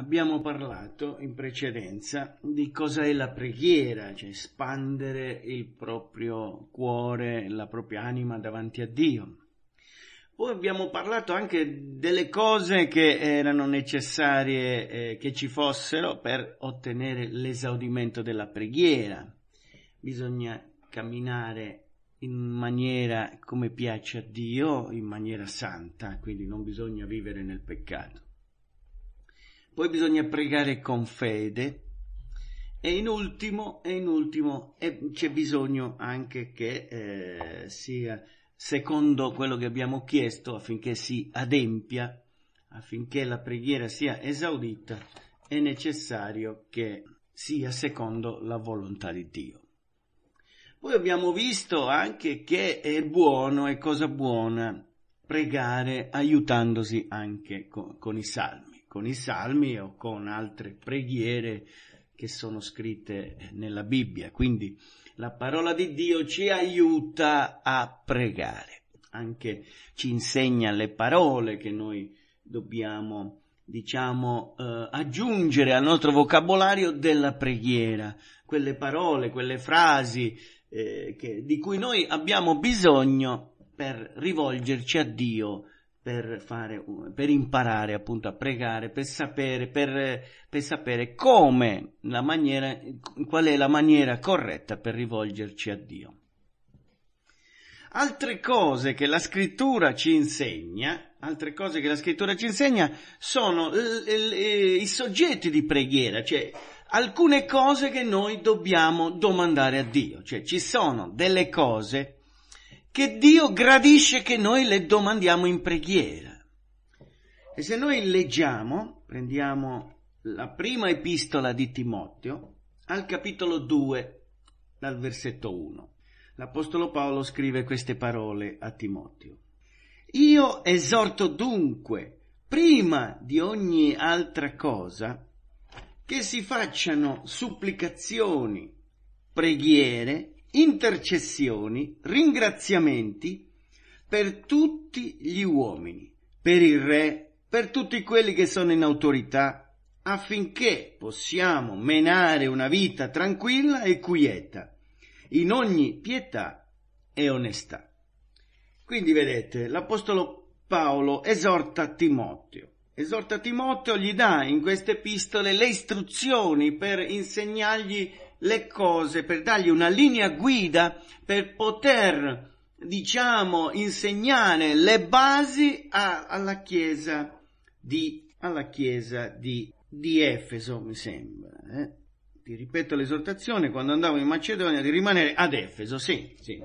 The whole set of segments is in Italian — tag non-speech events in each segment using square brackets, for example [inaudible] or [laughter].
Abbiamo parlato in precedenza di cosa è la preghiera, cioè espandere il proprio cuore, la propria anima davanti a Dio. Poi abbiamo parlato anche delle cose che erano necessarie eh, che ci fossero per ottenere l'esaudimento della preghiera. Bisogna camminare in maniera come piace a Dio, in maniera santa, quindi non bisogna vivere nel peccato poi bisogna pregare con fede e in ultimo, e in ultimo e c'è bisogno anche che eh, sia secondo quello che abbiamo chiesto affinché si adempia, affinché la preghiera sia esaudita, è necessario che sia secondo la volontà di Dio. Poi abbiamo visto anche che è buono, è cosa buona pregare aiutandosi anche con, con i salmi con i salmi o con altre preghiere che sono scritte nella Bibbia. Quindi la parola di Dio ci aiuta a pregare, anche ci insegna le parole che noi dobbiamo, diciamo, eh, aggiungere al nostro vocabolario della preghiera, quelle parole, quelle frasi eh, che, di cui noi abbiamo bisogno per rivolgerci a Dio per, fare, per imparare appunto a pregare, per sapere, per, per sapere come la maniera, qual è la maniera corretta per rivolgerci a Dio. Altre cose che la scrittura ci insegna, altre cose che la scrittura ci insegna sono l- l- i soggetti di preghiera, cioè alcune cose che noi dobbiamo domandare a Dio, cioè ci sono delle cose che Dio gradisce che noi le domandiamo in preghiera. E se noi leggiamo, prendiamo la prima epistola di Timoteo, al capitolo 2, dal versetto 1, l'Apostolo Paolo scrive queste parole a Timoteo. Io esorto dunque, prima di ogni altra cosa, che si facciano supplicazioni, preghiere, intercessioni, ringraziamenti per tutti gli uomini, per il Re, per tutti quelli che sono in autorità, affinché possiamo menare una vita tranquilla e quieta, in ogni pietà e onestà. Quindi vedete, l'Apostolo Paolo esorta Timoteo esorta Timoteo, gli dà in queste epistole le istruzioni per insegnargli le cose, per dargli una linea guida per poter, diciamo, insegnare le basi a, alla chiesa di alla chiesa di, di Efeso, mi sembra. Eh? ti ripeto l'esortazione quando andavo in Macedonia di rimanere ad Efeso, sì, sì,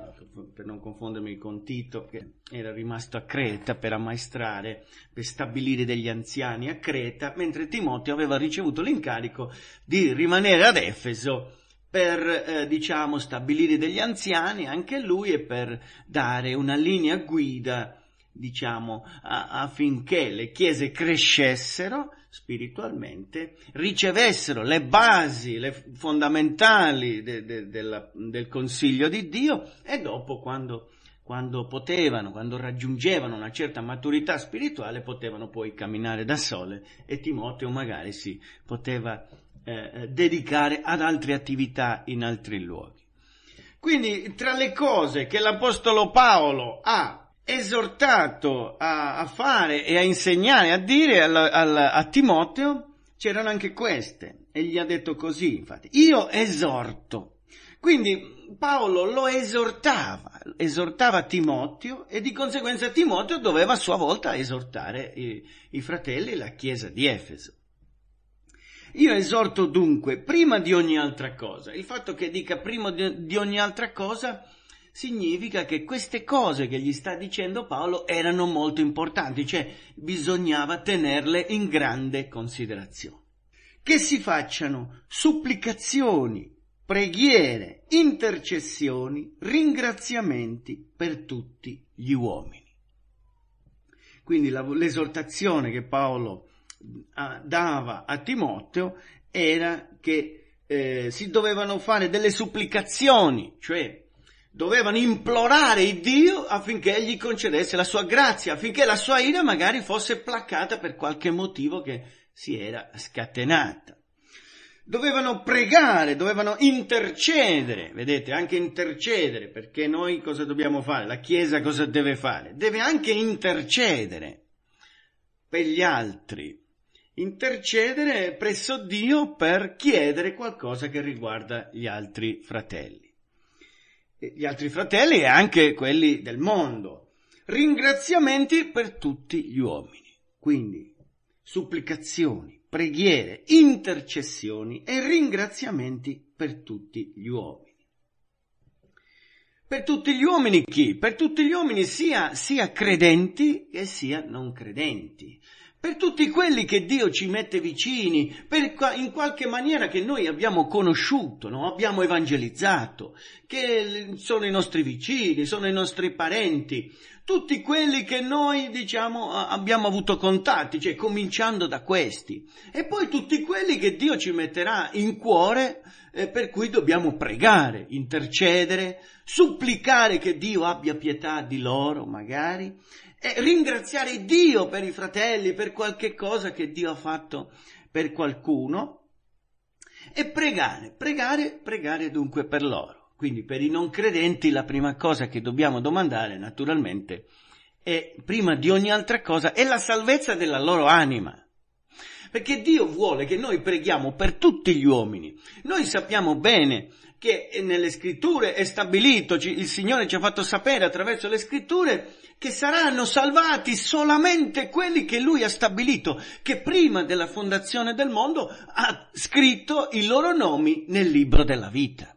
per non confondermi con Tito che era rimasto a Creta per ammaestrare, per stabilire degli anziani a Creta, mentre Timoteo aveva ricevuto l'incarico di rimanere ad Efeso per eh, diciamo stabilire degli anziani anche lui e per dare una linea guida diciamo a, affinché le chiese crescessero spiritualmente, ricevessero le basi, le fondamentali de, de, de la, del consiglio di Dio e dopo quando, quando, potevano, quando raggiungevano una certa maturità spirituale, potevano poi camminare da sole e Timoteo magari si poteva eh, dedicare ad altre attività in altri luoghi. Quindi tra le cose che l'Apostolo Paolo ha esortato a, a fare e a insegnare, a dire al, al, a Timoteo, c'erano anche queste. E gli ha detto così, infatti, io esorto. Quindi Paolo lo esortava, esortava Timoteo e di conseguenza Timoteo doveva a sua volta esortare i, i fratelli e la chiesa di Efeso. Io esorto dunque, prima di ogni altra cosa, il fatto che dica prima di, ogni altra cosa significa che queste cose che gli sta dicendo Paolo erano molto importanti, cioè bisognava tenerle in grande considerazione. Che si facciano supplicazioni, preghiere, intercessioni, ringraziamenti per tutti gli uomini. Quindi la, l'esortazione che Paolo a, dava a Timoteo era che eh, si dovevano fare delle supplicazioni, cioè dovevano implorare il Dio affinché gli concedesse la sua grazia, affinché la sua ira magari fosse placata per qualche motivo che si era scatenata. Dovevano pregare, dovevano intercedere, vedete, anche intercedere, perché noi cosa dobbiamo fare? La Chiesa cosa deve fare? Deve anche intercedere per gli altri, intercedere presso Dio per chiedere qualcosa che riguarda gli altri fratelli gli altri fratelli e anche quelli del mondo. Ringraziamenti per tutti gli uomini. Quindi supplicazioni, preghiere, intercessioni e ringraziamenti per tutti gli uomini. Per tutti gli uomini chi? Per tutti gli uomini sia, sia credenti che sia non credenti per tutti quelli che Dio ci mette vicini, per, in qualche maniera che noi abbiamo conosciuto, no? abbiamo evangelizzato, che sono i nostri vicini, sono i nostri parenti, tutti quelli che noi diciamo abbiamo avuto contatti, cioè cominciando da questi, e poi tutti quelli che Dio ci metterà in cuore eh, per cui dobbiamo pregare, intercedere, supplicare che Dio abbia pietà di loro magari e eh, ringraziare Dio per i fratelli, per qualche cosa che Dio ha fatto per qualcuno e pregare, pregare, pregare dunque per loro. Quindi per i non credenti la prima cosa che dobbiamo domandare naturalmente è, prima di ogni altra cosa, è la salvezza della loro anima. Perché Dio vuole che noi preghiamo per tutti gli uomini. Noi sappiamo bene che nelle scritture è stabilito, il Signore ci ha fatto sapere attraverso le scritture che saranno salvati solamente quelli che lui ha stabilito, che prima della fondazione del mondo ha scritto i loro nomi nel libro della vita.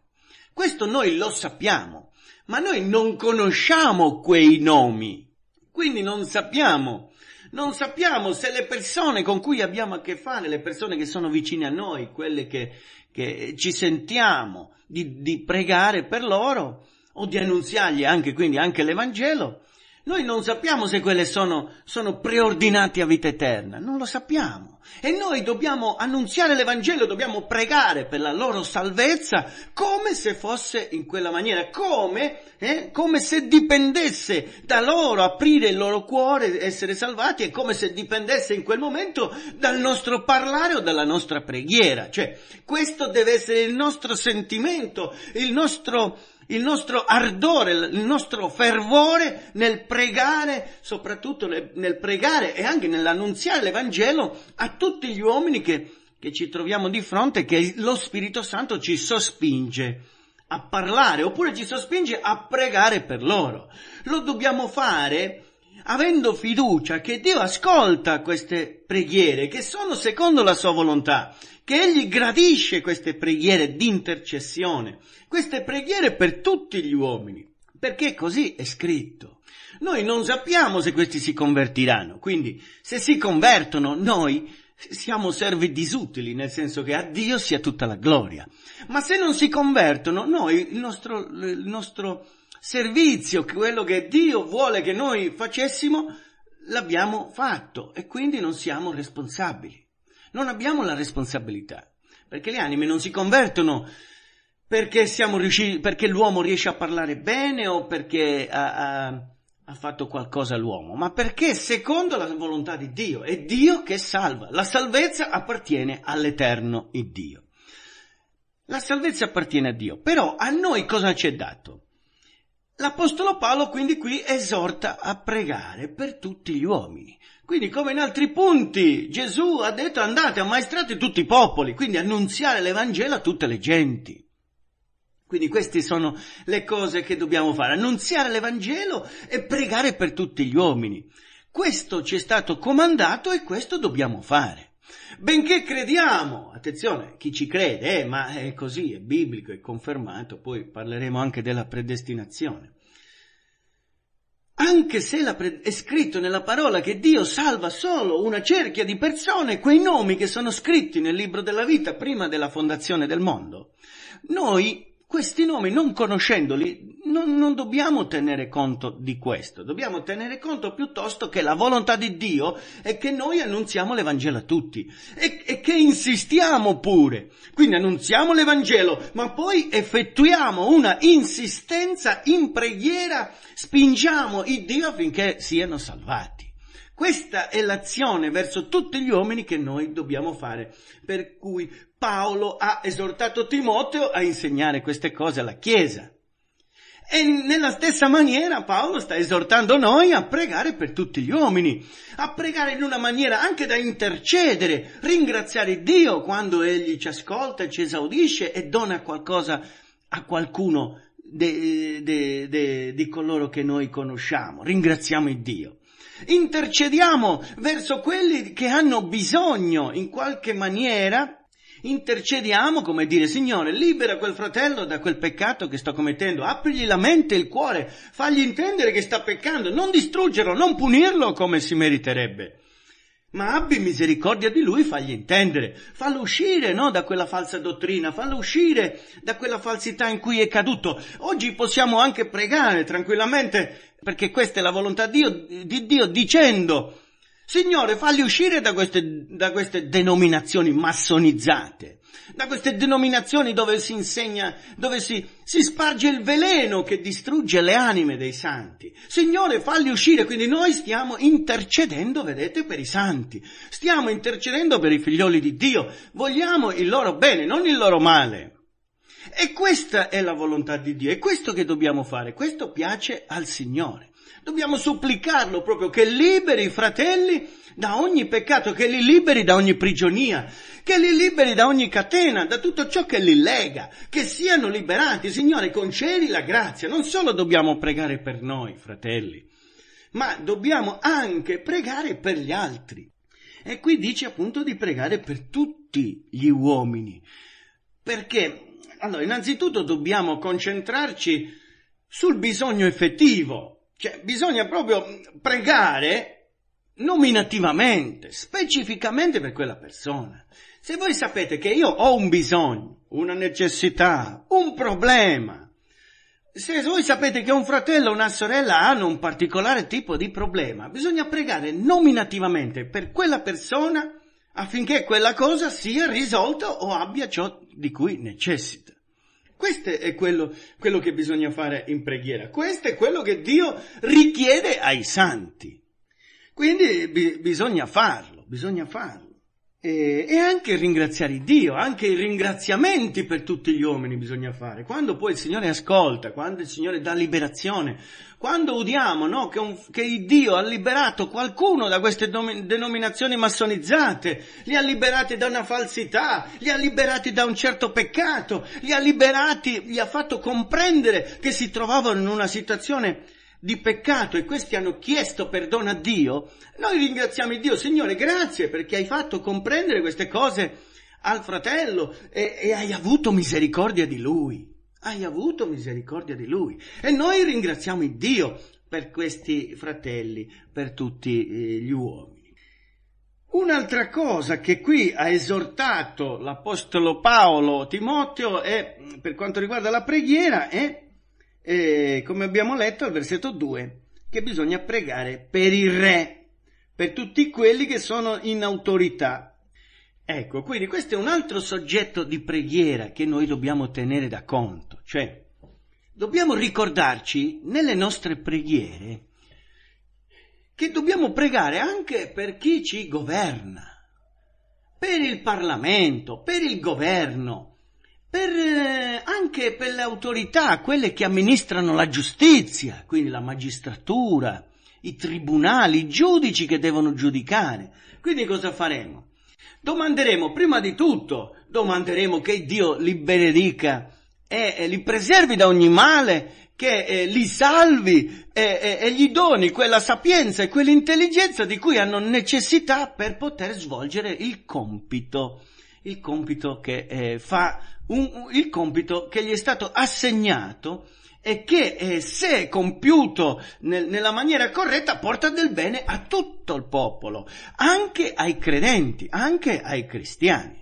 Questo noi lo sappiamo, ma noi non conosciamo quei nomi, quindi non sappiamo. Non sappiamo se le persone con cui abbiamo a che fare, le persone che sono vicine a noi, quelle che, che ci sentiamo di, di pregare per loro o di annunziargli anche quindi anche l'Evangelo, noi non sappiamo se quelle sono, sono preordinati a vita eterna, non lo sappiamo. E noi dobbiamo annunziare l'Evangelo, dobbiamo pregare per la loro salvezza come se fosse in quella maniera, come, eh, come se dipendesse da loro aprire il loro cuore, essere salvati e come se dipendesse in quel momento dal nostro parlare o dalla nostra preghiera. Cioè, questo deve essere il nostro sentimento, il nostro il nostro ardore, il nostro fervore nel pregare, soprattutto nel pregare e anche nell'annunziare l'Evangelo a tutti gli uomini che, che ci troviamo di fronte, che lo Spirito Santo ci sospinge a parlare oppure ci sospinge a pregare per loro. Lo dobbiamo fare avendo fiducia che Dio ascolta queste preghiere che sono secondo la sua volontà, che egli gradisce queste preghiere d'intercessione, queste preghiere per tutti gli uomini, perché così è scritto. Noi non sappiamo se questi si convertiranno, quindi se si convertono noi siamo servi disutili, nel senso che a Dio sia tutta la gloria. Ma se non si convertono, noi, il nostro, il nostro servizio, quello che Dio vuole che noi facessimo, l'abbiamo fatto e quindi non siamo responsabili non abbiamo la responsabilità, perché le anime non si convertono perché, riusciti, perché l'uomo riesce a parlare bene o perché ha, ha, ha fatto qualcosa l'uomo, ma perché secondo la volontà di Dio è Dio che salva. La salvezza appartiene all'Eterno Dio. La salvezza appartiene a Dio, però a noi cosa ci è dato? L'Apostolo Paolo quindi qui esorta a pregare per tutti gli uomini, quindi come in altri punti Gesù ha detto andate, ammaestrate tutti i popoli, quindi annunziare l'Evangelo a tutte le genti. Quindi queste sono le cose che dobbiamo fare, annunziare l'Evangelo e pregare per tutti gli uomini. Questo ci è stato comandato e questo dobbiamo fare. Benché crediamo, attenzione, chi ci crede, eh, ma è così, è biblico, è confermato, poi parleremo anche della predestinazione. Anche se pre- è scritto nella parola che Dio salva solo una cerchia di persone, quei nomi che sono scritti nel libro della vita prima della fondazione del mondo, noi questi nomi, non conoscendoli, non, non, dobbiamo tenere conto di questo, dobbiamo tenere conto piuttosto che la volontà di Dio è che noi annunziamo l'Evangelo a tutti e, e che insistiamo pure. Quindi annunziamo l'Evangelo, ma poi effettuiamo una insistenza in preghiera, spingiamo il Dio affinché siano salvati. Questa è l'azione verso tutti gli uomini che noi dobbiamo fare. Per cui Paolo ha esortato Timoteo a insegnare queste cose alla Chiesa. E nella stessa maniera Paolo sta esortando noi a pregare per tutti gli uomini, a pregare in una maniera anche da intercedere, ringraziare Dio quando Egli ci ascolta, ci esaudisce e dona qualcosa a qualcuno di coloro che noi conosciamo. Ringraziamo Dio intercediamo verso quelli che hanno bisogno in qualche maniera intercediamo come dire Signore libera quel fratello da quel peccato che sto commettendo, aprigli la mente e il cuore, fagli intendere che sta peccando, non distruggerlo, non punirlo come si meriterebbe. Ma abbi misericordia di lui, fagli intendere, fallo uscire no, da quella falsa dottrina, fallo uscire da quella falsità in cui è caduto. Oggi possiamo anche pregare tranquillamente, perché questa è la volontà Dio, di Dio dicendo, Signore, falli uscire da queste, da queste, denominazioni massonizzate, da queste denominazioni dove si insegna, dove si, si sparge il veleno che distrugge le anime dei santi. Signore, falli uscire, quindi noi stiamo intercedendo, vedete, per i santi, stiamo intercedendo per i figlioli di Dio, vogliamo il loro bene, non il loro male. E questa è la volontà di Dio, è questo che dobbiamo fare, questo piace al Signore. Dobbiamo supplicarlo proprio che liberi i fratelli da ogni peccato, che li liberi da ogni prigionia, che li liberi da ogni catena, da tutto ciò che li lega, che siano liberati. Signore, concedi la grazia. Non solo dobbiamo pregare per noi, fratelli, ma dobbiamo anche pregare per gli altri. E qui dice appunto di pregare per tutti gli uomini, perché allora, innanzitutto dobbiamo concentrarci sul bisogno effettivo, cioè bisogna proprio pregare nominativamente, specificamente per quella persona. Se voi sapete che io ho un bisogno, una necessità, un problema, se voi sapete che un fratello o una sorella hanno un particolare tipo di problema, bisogna pregare nominativamente per quella persona affinché quella cosa sia risolta o abbia ciò di cui necessita. Questo è quello, quello che bisogna fare in preghiera, questo è quello che Dio richiede ai santi. Quindi bi- bisogna farlo, bisogna farlo. E, e anche ringraziare Dio, anche i ringraziamenti per tutti gli uomini bisogna fare. Quando poi il Signore ascolta, quando il Signore dà liberazione, quando udiamo no, che, un, che Dio ha liberato qualcuno da queste dom- denominazioni massonizzate, li ha liberati da una falsità, li ha liberati da un certo peccato, li ha liberati, gli ha fatto comprendere che si trovavano in una situazione di peccato e questi hanno chiesto perdono a Dio, noi ringraziamo Dio, Signore, grazie perché hai fatto comprendere queste cose al fratello e, e, hai avuto misericordia di lui. Hai avuto misericordia di lui. E noi ringraziamo Dio per questi fratelli, per tutti eh, gli uomini. Un'altra cosa che qui ha esortato l'Apostolo Paolo Timoteo è, per quanto riguarda la preghiera è eh, come abbiamo letto al versetto 2, che bisogna pregare per il re, per tutti quelli che sono in autorità. Ecco, quindi questo è un altro soggetto di preghiera che noi dobbiamo tenere da conto, cioè dobbiamo ricordarci nelle nostre preghiere che dobbiamo pregare anche per chi ci governa, per il Parlamento, per il governo, per, eh, anche per le autorità, quelle che amministrano la giustizia, quindi la magistratura, i tribunali, i giudici che devono giudicare. Quindi cosa faremo? Domanderemo, prima di tutto, domanderemo che Dio li benedica e, e li preservi da ogni male, che eh, li salvi e, e, e, gli doni quella sapienza e quell'intelligenza di cui hanno necessità per poter svolgere il compito il compito che eh, fa un, il compito che gli è stato assegnato e che eh, se compiuto nel, nella maniera corretta porta del bene a tutto il popolo, anche ai credenti, anche ai cristiani.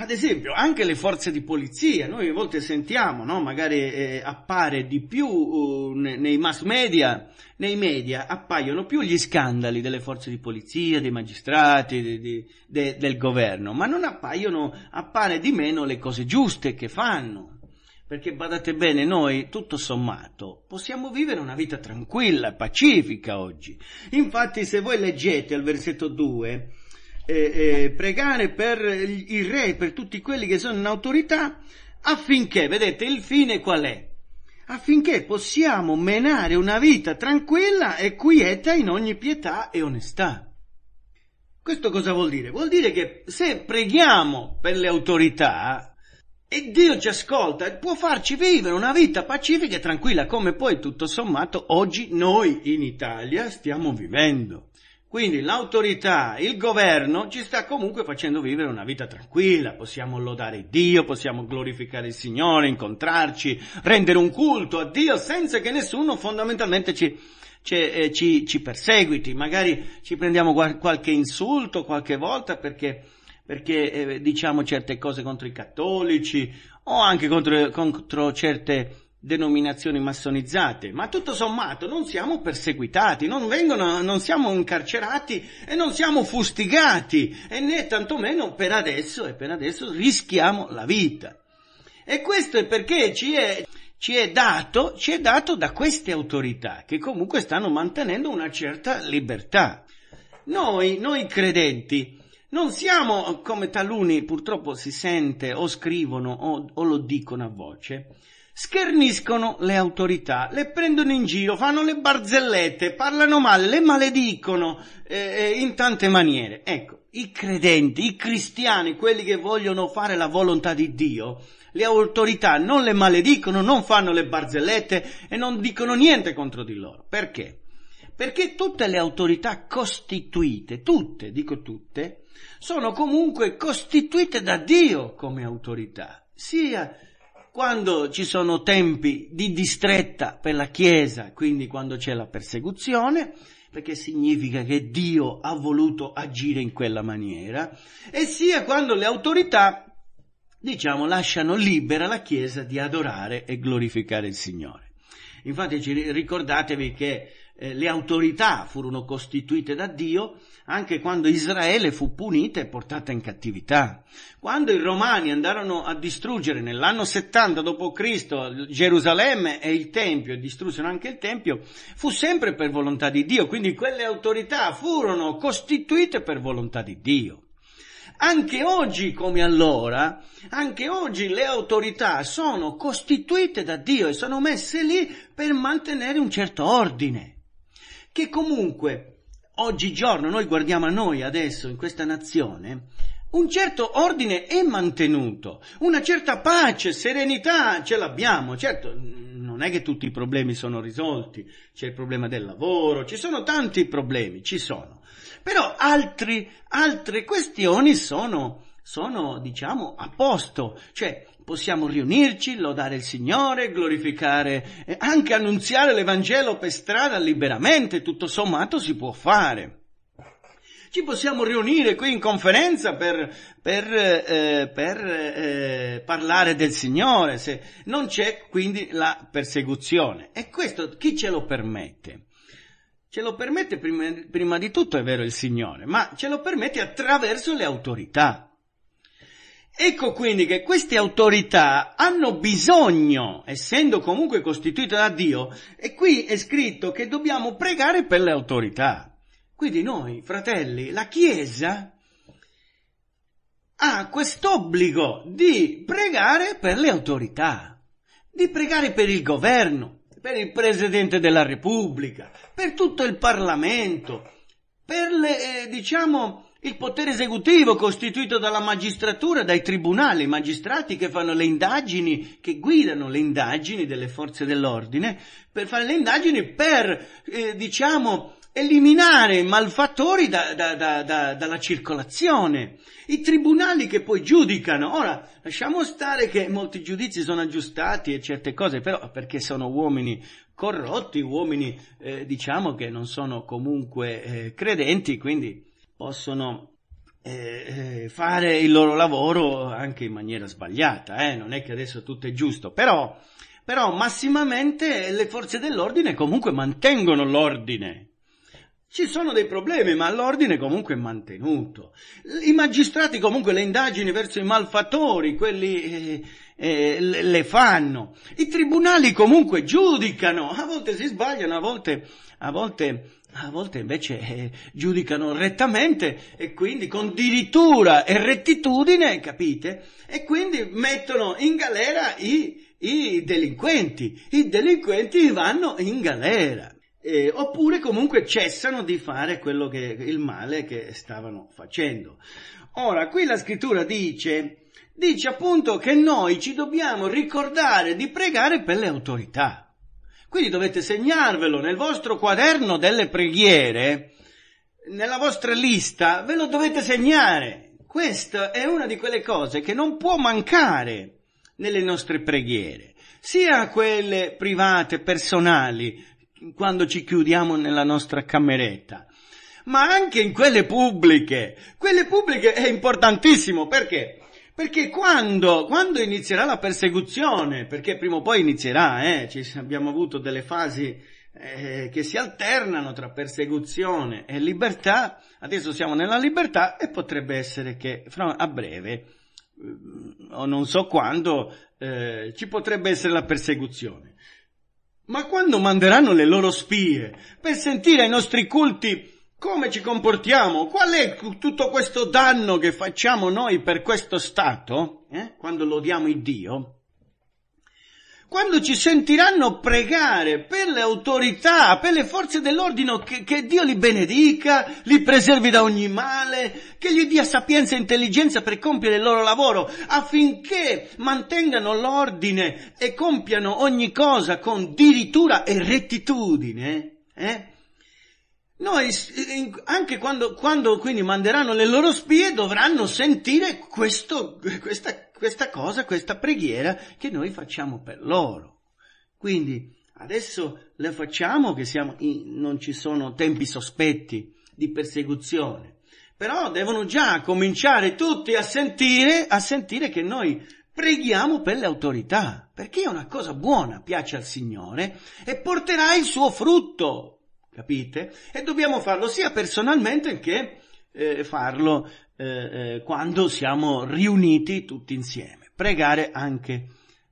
Ad esempio, anche le forze di polizia, noi a volte sentiamo, no? magari eh, appare di più uh, nei mass media, nei media appaiono più gli scandali delle forze di polizia, dei magistrati, di, di, de, del governo, ma non appaiono, appare di meno le cose giuste che fanno. Perché badate bene, noi tutto sommato possiamo vivere una vita tranquilla, pacifica oggi. Infatti, se voi leggete al versetto 2, eh, eh, pregare per il re, per tutti quelli che sono in autorità, affinché, vedete, il fine qual è? Affinché possiamo menare una vita tranquilla e quieta in ogni pietà e onestà. Questo cosa vuol dire? Vuol dire che se preghiamo per le autorità e Dio ci ascolta, può farci vivere una vita pacifica e tranquilla, come poi tutto sommato oggi noi in Italia stiamo vivendo. Quindi l'autorità, il governo ci sta comunque facendo vivere una vita tranquilla, possiamo lodare Dio, possiamo glorificare il Signore, incontrarci, rendere un culto a Dio senza che nessuno fondamentalmente ci, ci, eh, ci, ci perseguiti, magari ci prendiamo gual- qualche insulto qualche volta perché, perché eh, diciamo certe cose contro i cattolici o anche contro, contro certe denominazioni massonizzate, ma tutto sommato non siamo perseguitati, non, vengono, non siamo incarcerati e non siamo fustigati e né tantomeno per adesso e per adesso rischiamo la vita. E questo è perché ci è, ci è, dato, ci è dato da queste autorità che comunque stanno mantenendo una certa libertà. Noi, noi credenti, non siamo come taluni purtroppo si sente o scrivono o, o lo dicono a voce, Scherniscono le autorità, le prendono in giro, fanno le barzellette, parlano male, le maledicono eh, eh, in tante maniere. Ecco, i credenti, i cristiani, quelli che vogliono fare la volontà di Dio, le autorità non le maledicono, non fanno le barzellette e non dicono niente contro di loro. Perché? Perché tutte le autorità costituite, tutte, dico tutte, sono comunque costituite da Dio come autorità, sia quando ci sono tempi di distretta per la Chiesa, quindi quando c'è la persecuzione, perché significa che Dio ha voluto agire in quella maniera, e sia quando le autorità, diciamo, lasciano libera la Chiesa di adorare e glorificare il Signore. Infatti ricordatevi che eh, le autorità furono costituite da Dio anche quando Israele fu punita e portata in cattività. Quando i Romani andarono a distruggere nell'anno 70 d.C. Gerusalemme e il Tempio, e distrussero anche il Tempio, fu sempre per volontà di Dio, quindi quelle autorità furono costituite per volontà di Dio. Anche oggi come allora, anche oggi le autorità sono costituite da Dio e sono messe lì per mantenere un certo ordine che comunque oggigiorno noi guardiamo a noi adesso in questa nazione, un certo ordine è mantenuto, una certa pace, serenità ce l'abbiamo, certo non è che tutti i problemi sono risolti, c'è il problema del lavoro, ci sono tanti problemi, ci sono, però altri, altre questioni sono, sono diciamo a posto, cioè possiamo riunirci, lodare il Signore, glorificare, e anche annunziare l'Evangelo per strada liberamente, tutto sommato si può fare. Ci possiamo riunire qui in conferenza per, per, eh, per eh, parlare del Signore, se non c'è quindi la persecuzione. E questo chi ce lo permette? Ce lo permette prima, prima di tutto, è vero, il Signore, ma ce lo permette attraverso le autorità. Ecco quindi che queste autorità hanno bisogno, essendo comunque costituite da Dio, e qui è scritto che dobbiamo pregare per le autorità. Quindi noi, fratelli, la Chiesa ha quest'obbligo di pregare per le autorità, di pregare per il governo, per il Presidente della Repubblica, per tutto il Parlamento, per le, eh, diciamo, il potere esecutivo costituito dalla magistratura, dai tribunali, i magistrati che fanno le indagini, che guidano le indagini delle forze dell'ordine, per fare le indagini per, eh, diciamo, eliminare i malfattori da, da, da, dalla circolazione, i tribunali che poi giudicano. Ora, lasciamo stare che molti giudizi sono aggiustati e certe cose, però perché sono uomini corrotti, uomini eh, diciamo che non sono comunque eh, credenti, quindi possono eh, eh, fare il loro lavoro anche in maniera sbagliata, eh? non è che adesso tutto è giusto, però, però massimamente le forze dell'ordine comunque mantengono l'ordine. Ci sono dei problemi, ma l'ordine comunque è mantenuto. I magistrati comunque le indagini verso i malfattori, quelli eh, eh, le fanno. I tribunali comunque giudicano, a volte si sbagliano, a volte, a volte a ah, volte invece eh, giudicano rettamente e quindi con dirittura e rettitudine, capite? E quindi mettono in galera i, i delinquenti, i delinquenti vanno in galera. Eh, oppure comunque cessano di fare quello che, il male che stavano facendo. Ora, qui la scrittura dice, dice appunto che noi ci dobbiamo ricordare di pregare per le autorità. Quindi dovete segnarvelo nel vostro quaderno delle preghiere, nella vostra lista, ve lo dovete segnare. Questa è una di quelle cose che non può mancare nelle nostre preghiere, sia quelle private, personali, quando ci chiudiamo nella nostra cameretta, ma anche in quelle pubbliche. Quelle pubbliche è importantissimo perché perché quando, quando, inizierà la persecuzione, perché prima o poi inizierà, eh, ci, abbiamo avuto delle fasi eh, che si alternano tra persecuzione e libertà, adesso siamo nella libertà e potrebbe essere che fra, a breve, mm, o non so quando, eh, ci potrebbe essere la persecuzione. Ma quando manderanno le loro spie per sentire ai nostri culti come ci comportiamo? Qual è tutto questo danno che facciamo noi per questo Stato, eh? quando lodiamo il Dio? Quando ci sentiranno pregare per le autorità, per le forze dell'ordine, che, che Dio li benedica, li preservi da ogni male, che gli dia sapienza e intelligenza per compiere il loro lavoro, affinché mantengano l'ordine e compiano ogni cosa con diritura e rettitudine, eh? Noi, anche quando, quando quindi manderanno le loro spie, dovranno sentire questo, questa, questa cosa, questa preghiera che noi facciamo per loro. Quindi, adesso le facciamo che siamo in, non ci sono tempi sospetti di persecuzione. Però devono già cominciare tutti a sentire, a sentire che noi preghiamo per le autorità, perché è una cosa buona, piace al Signore e porterà il suo frutto capite? E dobbiamo farlo sia personalmente che eh, farlo eh, eh, quando siamo riuniti tutti insieme. Pregare anche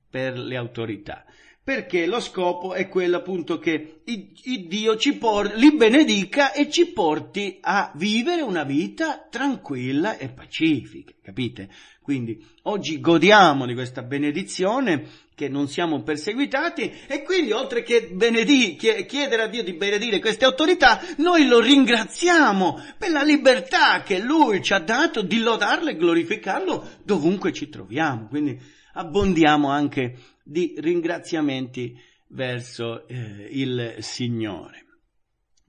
per le autorità perché lo scopo è quello appunto che il Dio ci por- li benedica e ci porti a vivere una vita tranquilla e pacifica, capite? Quindi oggi godiamo di questa benedizione che non siamo perseguitati e quindi oltre che benedì, chiedere a Dio di benedire queste autorità, noi lo ringraziamo per la libertà che Lui ci ha dato di lodarlo e glorificarlo dovunque ci troviamo. Quindi abbondiamo anche di ringraziamenti verso eh, il Signore.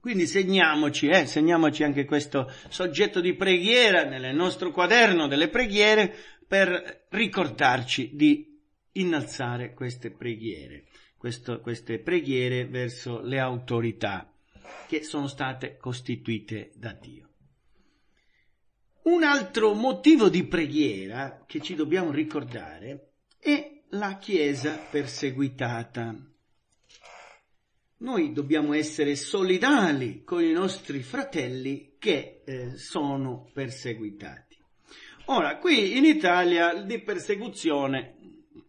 Quindi segniamoci, eh, segniamoci anche questo soggetto di preghiera nel nostro quaderno delle preghiere per ricordarci di innalzare queste preghiere, questo, queste preghiere verso le autorità che sono state costituite da Dio. Un altro motivo di preghiera che ci dobbiamo ricordare è la Chiesa perseguitata noi dobbiamo essere solidali con i nostri fratelli che eh, sono perseguitati. Ora, qui in Italia di persecuzione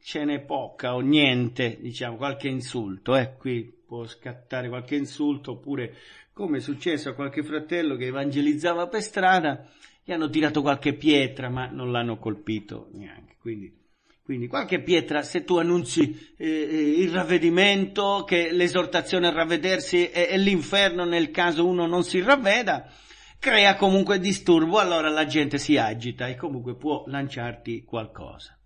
ce n'è poca o niente, diciamo, qualche insulto, eh, qui può scattare qualche insulto oppure come è successo a qualche fratello che evangelizzava per strada, gli hanno tirato qualche pietra ma non l'hanno colpito neanche, quindi quindi qualche pietra, se tu annunci eh, eh il ravvedimento, che l'esortazione a ravvedersi è, è l'inferno nel caso uno non si ravveda, crea comunque disturbo, allora la gente si agita e comunque può lanciarti qualcosa.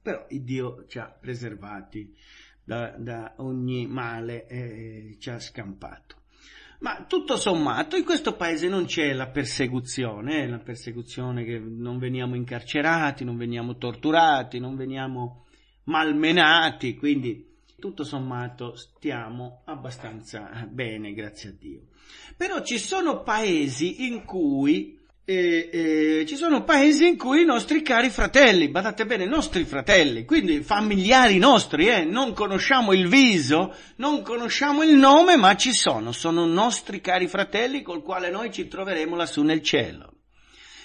Però il Dio ci ha preservati da, da ogni male e eh, ci ha scampato. Ma tutto sommato in questo paese non c'è la persecuzione, eh, la persecuzione che non veniamo incarcerati, non veniamo torturati, non veniamo malmenati, quindi tutto sommato stiamo abbastanza bene, grazie a Dio. Però ci sono paesi in cui e, e, ci sono paesi in cui i nostri cari fratelli, badate bene, i nostri fratelli, quindi familiari nostri, eh, non conosciamo il viso, non conosciamo il nome, ma ci sono, sono nostri cari fratelli col quale noi ci troveremo lassù nel cielo.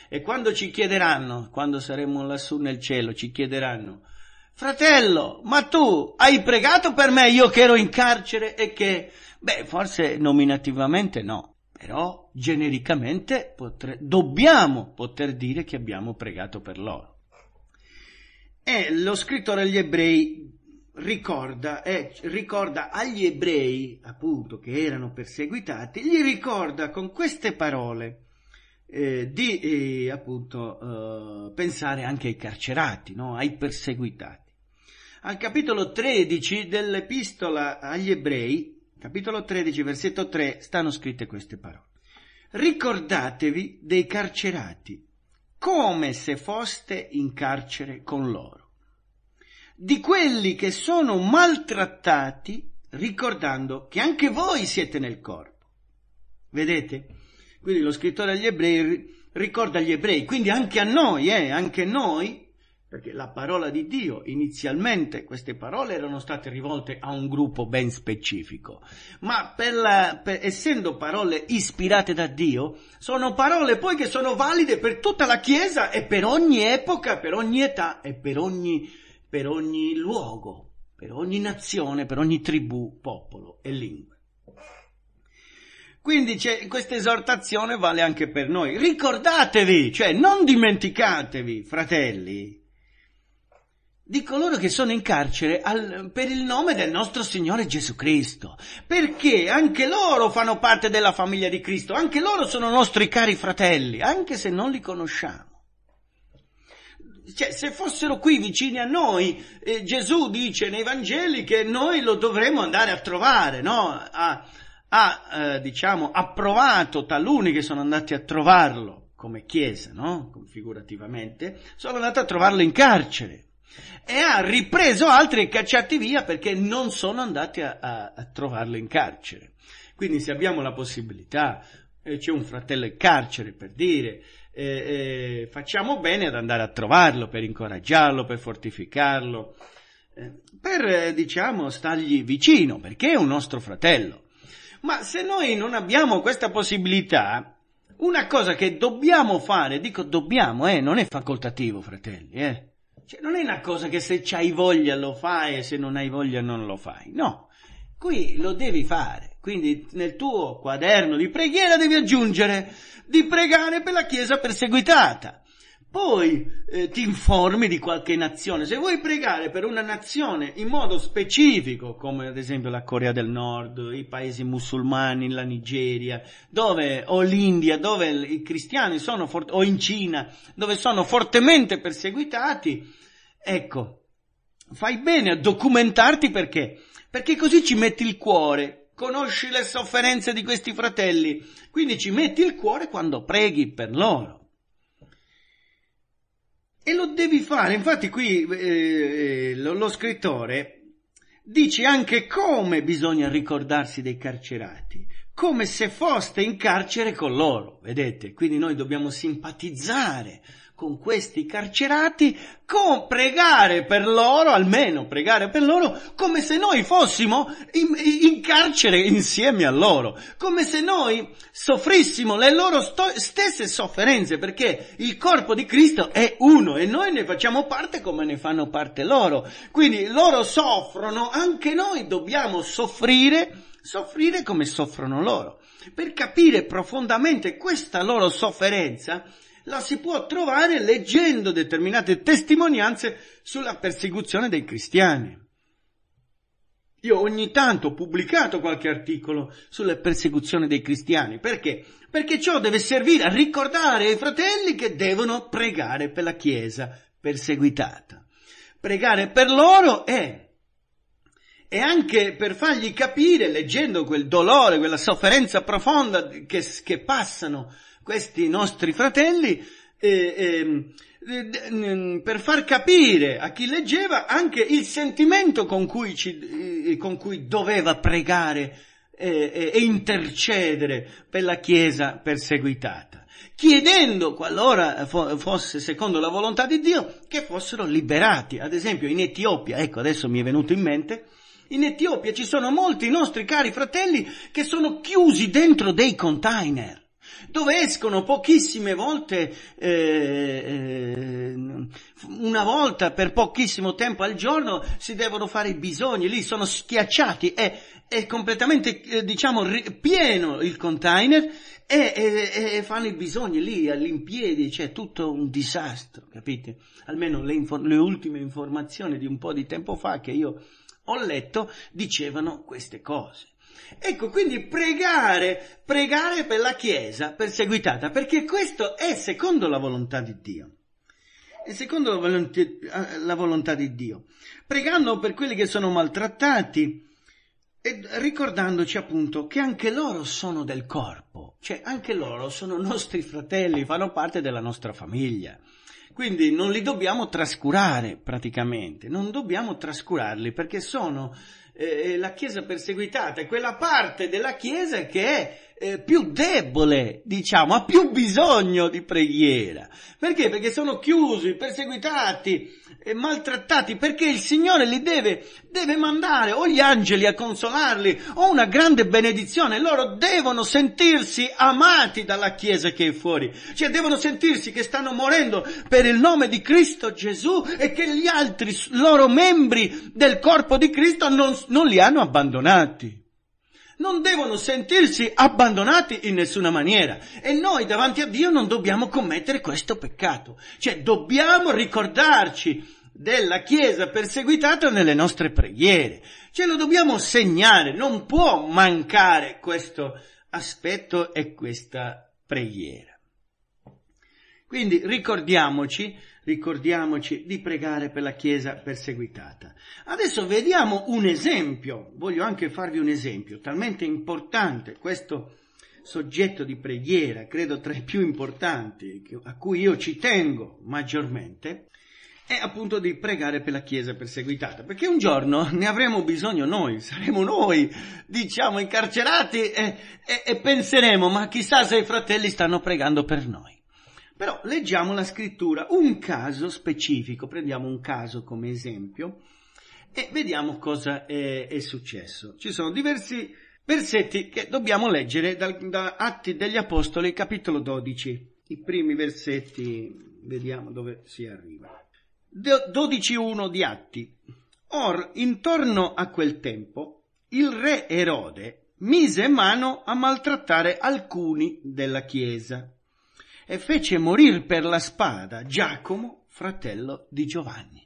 E quando ci chiederanno, quando saremo lassù nel cielo, ci chiederanno, fratello, ma tu hai pregato per me io che ero in carcere e che, beh, forse nominativamente no però genericamente potre, dobbiamo poter dire che abbiamo pregato per loro. E lo scrittore agli ebrei ricorda, eh, ricorda agli ebrei, appunto, che erano perseguitati, gli ricorda con queste parole eh, di, eh, appunto, eh, pensare anche ai carcerati, no? ai perseguitati. Al capitolo 13 dell'epistola agli ebrei, capitolo 13, versetto 3, stanno scritte queste parole. Ricordatevi dei carcerati, come se foste in carcere con loro, di quelli che sono maltrattati, ricordando che anche voi siete nel corpo. Vedete? Quindi lo scrittore agli ebrei ricorda gli ebrei, quindi anche a noi, eh, anche noi perché la parola di Dio, inizialmente queste parole erano state rivolte a un gruppo ben specifico, ma per la, per, essendo parole ispirate da Dio, sono parole poi che sono valide per tutta la Chiesa e per ogni epoca, per ogni età e per ogni, per ogni luogo, per ogni nazione, per ogni tribù, popolo e lingua. Quindi c'è, questa esortazione vale anche per noi. Ricordatevi, cioè non dimenticatevi, fratelli, di coloro che sono in carcere al, per il nome del nostro Signore Gesù Cristo, perché anche loro fanno parte della famiglia di Cristo, anche loro sono nostri cari fratelli, anche se non li conosciamo. Cioè, se fossero qui vicini a noi, eh, Gesù dice nei Vangeli che noi lo dovremmo andare a trovare, no? Ha, ha eh, diciamo, approvato taluni che sono andati a trovarlo come chiesa, no? Configurativamente, sono andati a trovarlo in carcere e ha ripreso altri e cacciati via perché non sono andati a, a, a trovarlo in carcere. Quindi se abbiamo la possibilità, eh, c'è un fratello in carcere per dire, eh, eh, facciamo bene ad andare a trovarlo per incoraggiarlo, per fortificarlo, eh, per eh, diciamo stargli vicino perché è un nostro fratello. Ma se noi non abbiamo questa possibilità, una cosa che dobbiamo fare, dico dobbiamo, eh, non è facoltativo fratelli, eh cioè, non è una cosa che se hai voglia lo fai e se non hai voglia non lo fai. No, qui lo devi fare. Quindi nel tuo quaderno di preghiera devi aggiungere di pregare per la Chiesa perseguitata. Poi eh, ti informi di qualche nazione. Se vuoi pregare per una nazione in modo specifico, come ad esempio la Corea del Nord, i paesi musulmani, la Nigeria, dove, o l'India, dove i cristiani sono, for- o in Cina, dove sono fortemente perseguitati, Ecco, fai bene a documentarti perché? Perché così ci metti il cuore, conosci le sofferenze di questi fratelli, quindi ci metti il cuore quando preghi per loro. E lo devi fare, infatti qui eh, eh lo, lo scrittore dice anche come bisogna ricordarsi dei carcerati, come se foste in carcere con loro, vedete? Quindi noi dobbiamo simpatizzare con questi carcerati, con pregare per loro, almeno pregare per loro, come se noi fossimo in, in carcere insieme a loro, come se noi soffrissimo le loro sto- stesse sofferenze, perché il corpo di Cristo è uno e noi ne facciamo parte come ne fanno parte loro. Quindi loro soffrono, anche noi dobbiamo soffrire, soffrire come soffrono loro. Per capire profondamente questa loro sofferenza, la si può trovare leggendo determinate testimonianze sulla persecuzione dei cristiani. Io ogni tanto ho pubblicato qualche articolo sulla persecuzione dei cristiani, perché? Perché ciò deve servire a ricordare ai fratelli che devono pregare per la Chiesa perseguitata. Pregare per loro è e anche per fargli capire, leggendo quel dolore, quella sofferenza profonda che, che passano questi nostri fratelli eh, eh, per far capire a chi leggeva anche il sentimento con cui, ci, eh, con cui doveva pregare e intercedere per la Chiesa perseguitata, chiedendo, qualora fosse secondo la volontà di Dio, che fossero liberati. Ad esempio in Etiopia, ecco adesso mi è venuto in mente, in Etiopia ci sono molti nostri cari fratelli che sono chiusi dentro dei container dove escono pochissime volte, eh, eh, una volta per pochissimo tempo al giorno, si devono fare i bisogni, lì sono schiacciati, è, è completamente, eh, diciamo, pieno il container e, e, e, fanno i bisogni lì all'impiedi, c'è cioè, tutto un disastro, capite? Almeno le, infor- le ultime informazioni di un po' di tempo fa che io ho letto dicevano queste cose. Ecco, quindi pregare, pregare per la Chiesa perseguitata, perché questo è secondo la volontà di Dio. E secondo la volontà, eh, la volontà di Dio. Pregando per quelli che sono maltrattati e ricordandoci appunto che anche loro sono del corpo, cioè anche loro sono nostri fratelli, fanno parte della nostra famiglia. Quindi non li dobbiamo trascurare praticamente, non dobbiamo trascurarli perché sono eh, la Chiesa perseguitata, quella parte della Chiesa che è eh, più debole, diciamo, ha più bisogno di preghiera. Perché? Perché sono chiusi, perseguitati, e eh, maltrattati, perché il Signore li deve, deve mandare o gli angeli a consolarli o una grande benedizione. Loro devono sentirsi amati dalla Chiesa che è fuori, cioè devono sentirsi che stanno morendo per il nome di Cristo Gesù e che gli altri loro membri del corpo di Cristo non, non li hanno abbandonati non devono sentirsi abbandonati in nessuna maniera. E noi davanti a Dio non dobbiamo commettere questo peccato. Cioè dobbiamo ricordarci della Chiesa perseguitata nelle nostre preghiere. Ce lo dobbiamo segnare, non può mancare questo aspetto e questa preghiera. Quindi ricordiamoci, ricordiamoci di pregare per la Chiesa perseguitata. Adesso vediamo un esempio, voglio anche farvi un esempio, talmente importante questo soggetto di preghiera, credo tra i più importanti, a cui io ci tengo maggiormente, è appunto di pregare per la Chiesa perseguitata, perché un giorno ne avremo bisogno noi, saremo noi, diciamo, incarcerati e, e, e penseremo, ma chissà se i fratelli stanno pregando per noi. Però leggiamo la scrittura, un caso specifico, prendiamo un caso come esempio e vediamo cosa è, è successo. Ci sono diversi versetti che dobbiamo leggere da, da Atti degli Apostoli, capitolo 12. I primi versetti, vediamo dove si arriva. 12.1 di Atti. Or, intorno a quel tempo, il re Erode mise mano a maltrattare alcuni della Chiesa e fece morire per la spada Giacomo, fratello di Giovanni.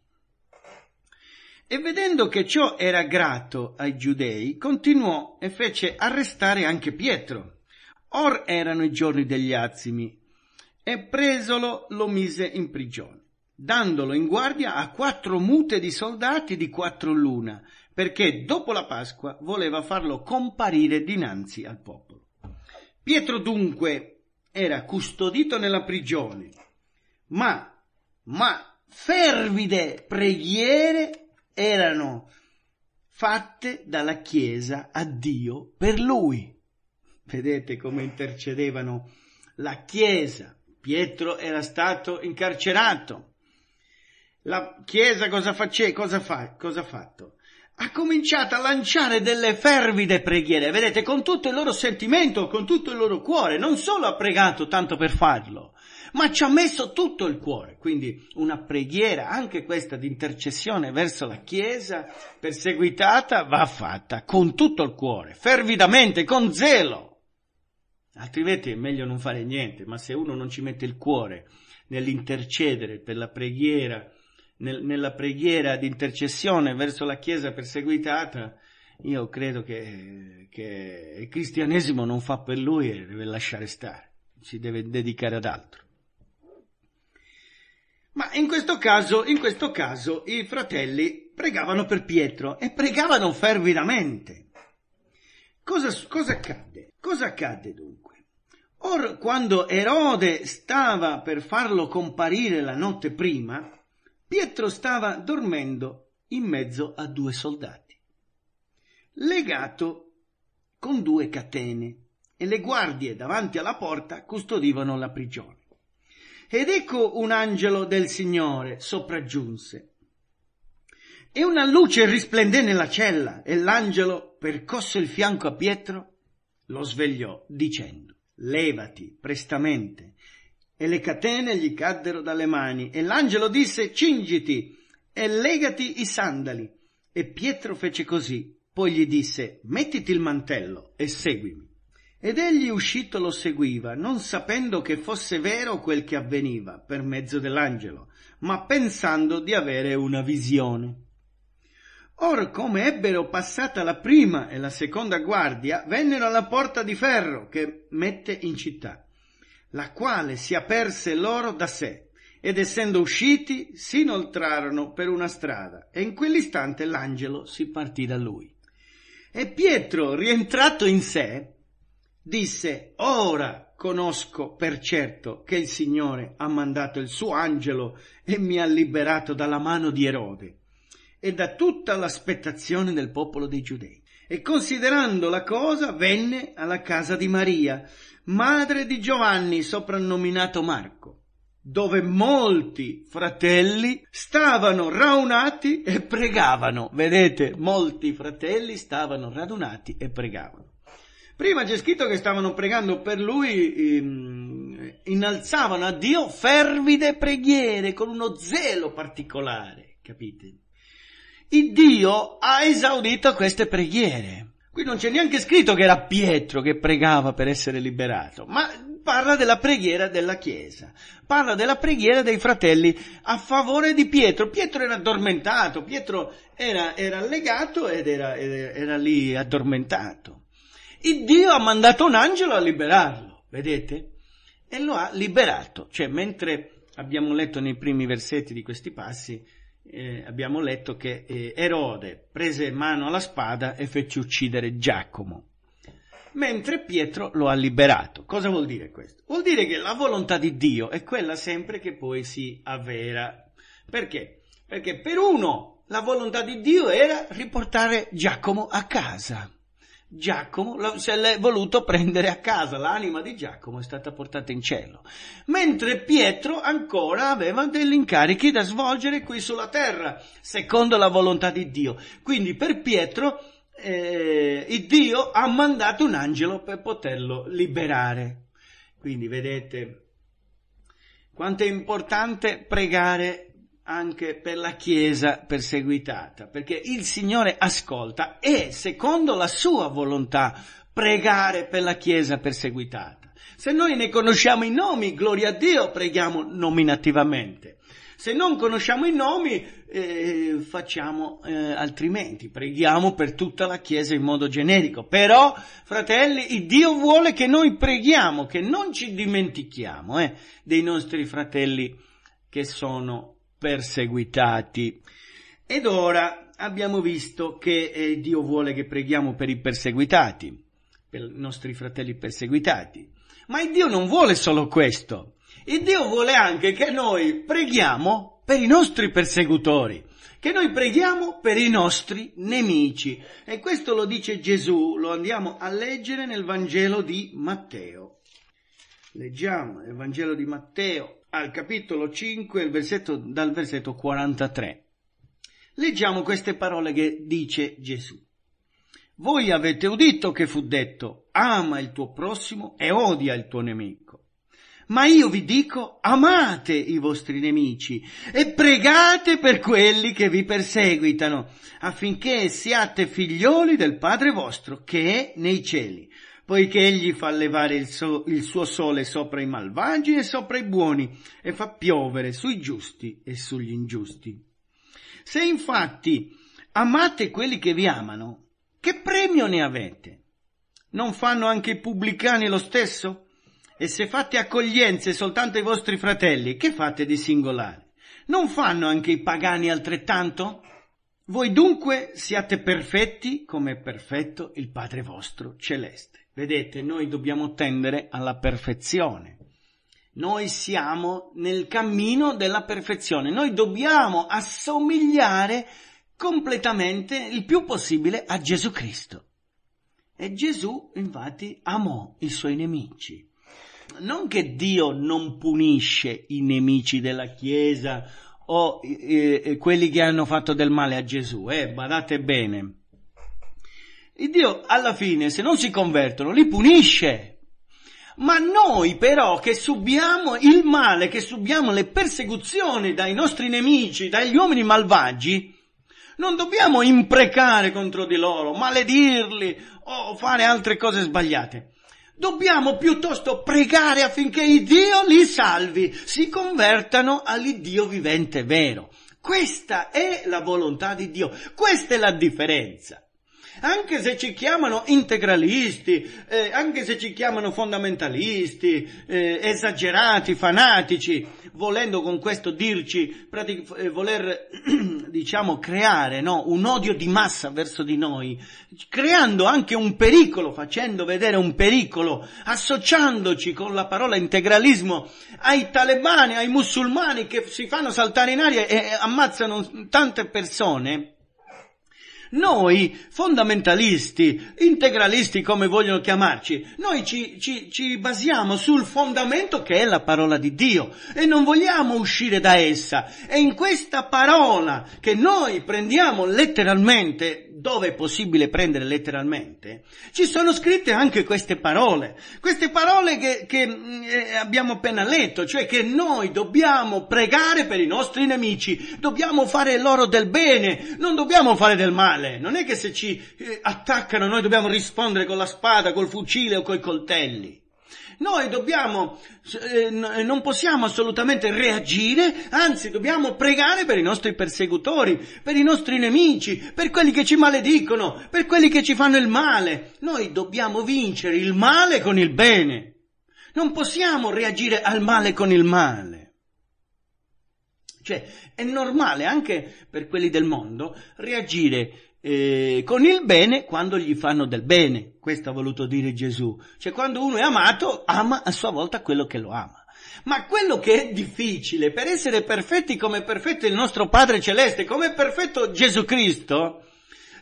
E vedendo che ciò era grato ai giudei, continuò e fece arrestare anche Pietro. Or erano i giorni degli azimi, e presolo lo mise in prigione, dandolo in guardia a quattro mute di soldati di quattro luna, perché dopo la Pasqua voleva farlo comparire dinanzi al popolo. Pietro dunque, era custodito nella prigione, ma, ma fervide preghiere erano fatte dalla Chiesa a Dio per lui. Vedete come intercedevano la Chiesa. Pietro era stato incarcerato. La Chiesa cosa, faceva? cosa, fa, cosa ha fatto? ha cominciato a lanciare delle fervide preghiere, vedete, con tutto il loro sentimento, con tutto il loro cuore, non solo ha pregato tanto per farlo, ma ci ha messo tutto il cuore, quindi una preghiera, anche questa di intercessione verso la Chiesa, perseguitata, va fatta con tutto il cuore, fervidamente, con zelo. Altrimenti è meglio non fare niente, ma se uno non ci mette il cuore nell'intercedere per la preghiera, nel, nella preghiera di intercessione verso la Chiesa perseguitata, io credo che, che il cristianesimo non fa per lui e deve lasciare stare, si deve dedicare ad altro. Ma in questo caso, in questo caso, i fratelli pregavano per Pietro e pregavano fervidamente. Cosa, cosa accadde? Cosa accadde dunque? Or, quando Erode stava per farlo comparire la notte prima, Pietro stava dormendo in mezzo a due soldati, legato con due catene e le guardie davanti alla porta custodivano la prigione. Ed ecco un angelo del Signore sopraggiunse e una luce risplendé nella cella e l'angelo percosse il fianco a Pietro, lo svegliò dicendo, levati prestamente e le catene gli caddero dalle mani e l'angelo disse cingiti e legati i sandali e Pietro fece così poi gli disse mettiti il mantello e seguimi ed egli uscito lo seguiva non sapendo che fosse vero quel che avveniva per mezzo dell'angelo ma pensando di avere una visione Or come ebbero passata la prima e la seconda guardia, vennero alla porta di ferro che mette in città la quale si aperse loro da sé, ed essendo usciti si inoltrarono per una strada, e in quell'istante l'angelo si partì da lui. E Pietro, rientrato in sé, disse, ora conosco per certo che il Signore ha mandato il suo angelo e mi ha liberato dalla mano di Erode e da tutta l'aspettazione del popolo dei giudei. E considerando la cosa venne alla casa di Maria madre di Giovanni, soprannominato Marco, dove molti fratelli stavano raunati e pregavano. Vedete, molti fratelli stavano radunati e pregavano. Prima c'è scritto che stavano pregando per lui, ehm, innalzavano a Dio fervide preghiere con uno zelo particolare, capite? Il Dio ha esaudito queste preghiere. Qui non c'è neanche scritto che era Pietro che pregava per essere liberato, ma parla della preghiera della Chiesa, parla della preghiera dei fratelli a favore di Pietro. Pietro era addormentato, Pietro era, era legato ed era, era, era lì addormentato. Il Dio ha mandato un angelo a liberarlo, vedete? E lo ha liberato, cioè mentre abbiamo letto nei primi versetti di questi passi, eh, abbiamo letto che eh, Erode prese mano alla spada e fece uccidere Giacomo, mentre Pietro lo ha liberato. Cosa vuol dire questo? Vuol dire che la volontà di Dio è quella sempre che poi si avvera. Perché? Perché per uno la volontà di Dio era riportare Giacomo a casa. Giacomo la, se l'è voluto prendere a casa, l'anima di Giacomo è stata portata in cielo, mentre Pietro ancora aveva degli incarichi da svolgere qui sulla terra, secondo la volontà di Dio. Quindi per Pietro eh, Dio ha mandato un angelo per poterlo liberare. Quindi vedete quanto è importante pregare anche per la Chiesa perseguitata, perché il Signore ascolta e, secondo la sua volontà, pregare per la Chiesa perseguitata. Se noi ne conosciamo i nomi, gloria a Dio, preghiamo nominativamente. Se non conosciamo i nomi, eh, facciamo eh, altrimenti, preghiamo per tutta la Chiesa in modo generico. Però, fratelli, Dio vuole che noi preghiamo, che non ci dimentichiamo eh, dei nostri fratelli che sono perseguitati. Ed ora abbiamo visto che eh, Dio vuole che preghiamo per i perseguitati, per i nostri fratelli perseguitati. Ma Dio non vuole solo questo. Il Dio vuole anche che noi preghiamo per i nostri persecutori, che noi preghiamo per i nostri nemici. E questo lo dice Gesù, lo andiamo a leggere nel Vangelo di Matteo. Leggiamo il Vangelo di Matteo, al capitolo 5, versetto, dal versetto 43. Leggiamo queste parole che dice Gesù. Voi avete udito che fu detto, ama il tuo prossimo e odia il tuo nemico. Ma io vi dico, amate i vostri nemici e pregate per quelli che vi perseguitano, affinché siate figlioli del Padre vostro che è nei cieli poiché egli fa levare il, so, il suo sole sopra i malvagi e sopra i buoni, e fa piovere sui giusti e sugli ingiusti. Se infatti amate quelli che vi amano, che premio ne avete? Non fanno anche i pubblicani lo stesso? E se fate accoglienze soltanto ai vostri fratelli, che fate di singolare? Non fanno anche i pagani altrettanto? Voi dunque siate perfetti come è perfetto il Padre vostro celeste. Vedete, noi dobbiamo tendere alla perfezione. Noi siamo nel cammino della perfezione. Noi dobbiamo assomigliare completamente il più possibile a Gesù Cristo. E Gesù infatti amò i suoi nemici. Non che Dio non punisce i nemici della Chiesa o eh, eh quelli che hanno fatto del male a Gesù, eh, badate bene il Dio alla fine, se non si convertono, li punisce. Ma noi però che subiamo il male, che subiamo le persecuzioni dai nostri nemici, dagli uomini malvagi, non dobbiamo imprecare contro di loro, maledirli o fare altre cose sbagliate. Dobbiamo piuttosto pregare affinché il Dio li salvi, si convertano all'Iddio vivente vero. Questa è la volontà di Dio, questa è la differenza. Anche se ci chiamano integralisti, eh, anche se ci chiamano fondamentalisti, eh, esagerati, fanatici, volendo con questo dirci, pratic- eh, voler, [clears throat] diciamo, creare no, un odio di massa verso di noi, creando anche un pericolo, facendo vedere un pericolo, associandoci con la parola integralismo ai talebani, ai musulmani che si fanno saltare in aria e ammazzano tante persone, noi, fondamentalisti, integralisti come vogliono chiamarci, noi ci, ci, ci basiamo sul fondamento che è la parola di Dio e non vogliamo uscire da essa. E in questa parola che noi prendiamo letteralmente, dove è possibile prendere letteralmente, ci sono scritte anche queste parole, queste parole che, che mm, eh, abbiamo appena letto, cioè che noi dobbiamo pregare per i nostri nemici, dobbiamo fare loro del bene, non dobbiamo fare del male, non è che se ci eh, attaccano noi dobbiamo rispondere con la spada, col fucile o coi coltelli. Noi dobbiamo, eh, eh, non possiamo assolutamente reagire, anzi dobbiamo pregare per i nostri persecutori, per i nostri nemici, per quelli che ci maledicono, per quelli che ci fanno il male. Noi dobbiamo vincere il male con il bene. Non possiamo reagire al male con il male. Cioè, è normale anche per quelli del mondo reagire eh, con il bene quando gli fanno del bene. Questo ha voluto dire Gesù. Cioè quando uno è amato, ama a sua volta quello che lo ama. Ma quello che è difficile per essere perfetti come perfetto il nostro Padre Celeste, come perfetto Gesù Cristo,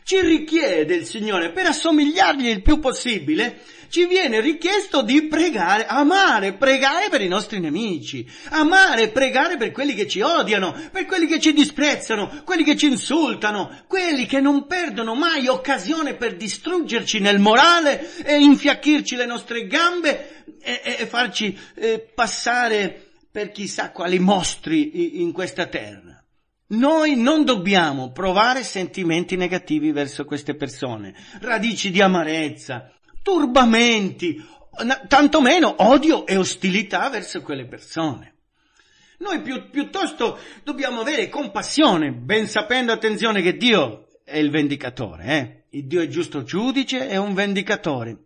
ci richiede il Signore, per assomigliargli il più possibile, ci viene richiesto di pregare, amare, pregare per i nostri nemici, amare, pregare per quelli che ci odiano, per quelli che ci disprezzano, quelli che ci insultano, quelli che non perdono mai occasione per distruggerci nel morale e infiacchirci le nostre gambe e, e, farci eh, passare per chissà quali mostri in questa terra. Noi non dobbiamo provare sentimenti negativi verso queste persone, radici di amarezza, turbamenti, tantomeno odio e ostilità verso quelle persone. Noi pi- piuttosto dobbiamo avere compassione, ben sapendo, attenzione, che Dio è il vendicatore, eh? Il Dio è giusto giudice e un vendicatore.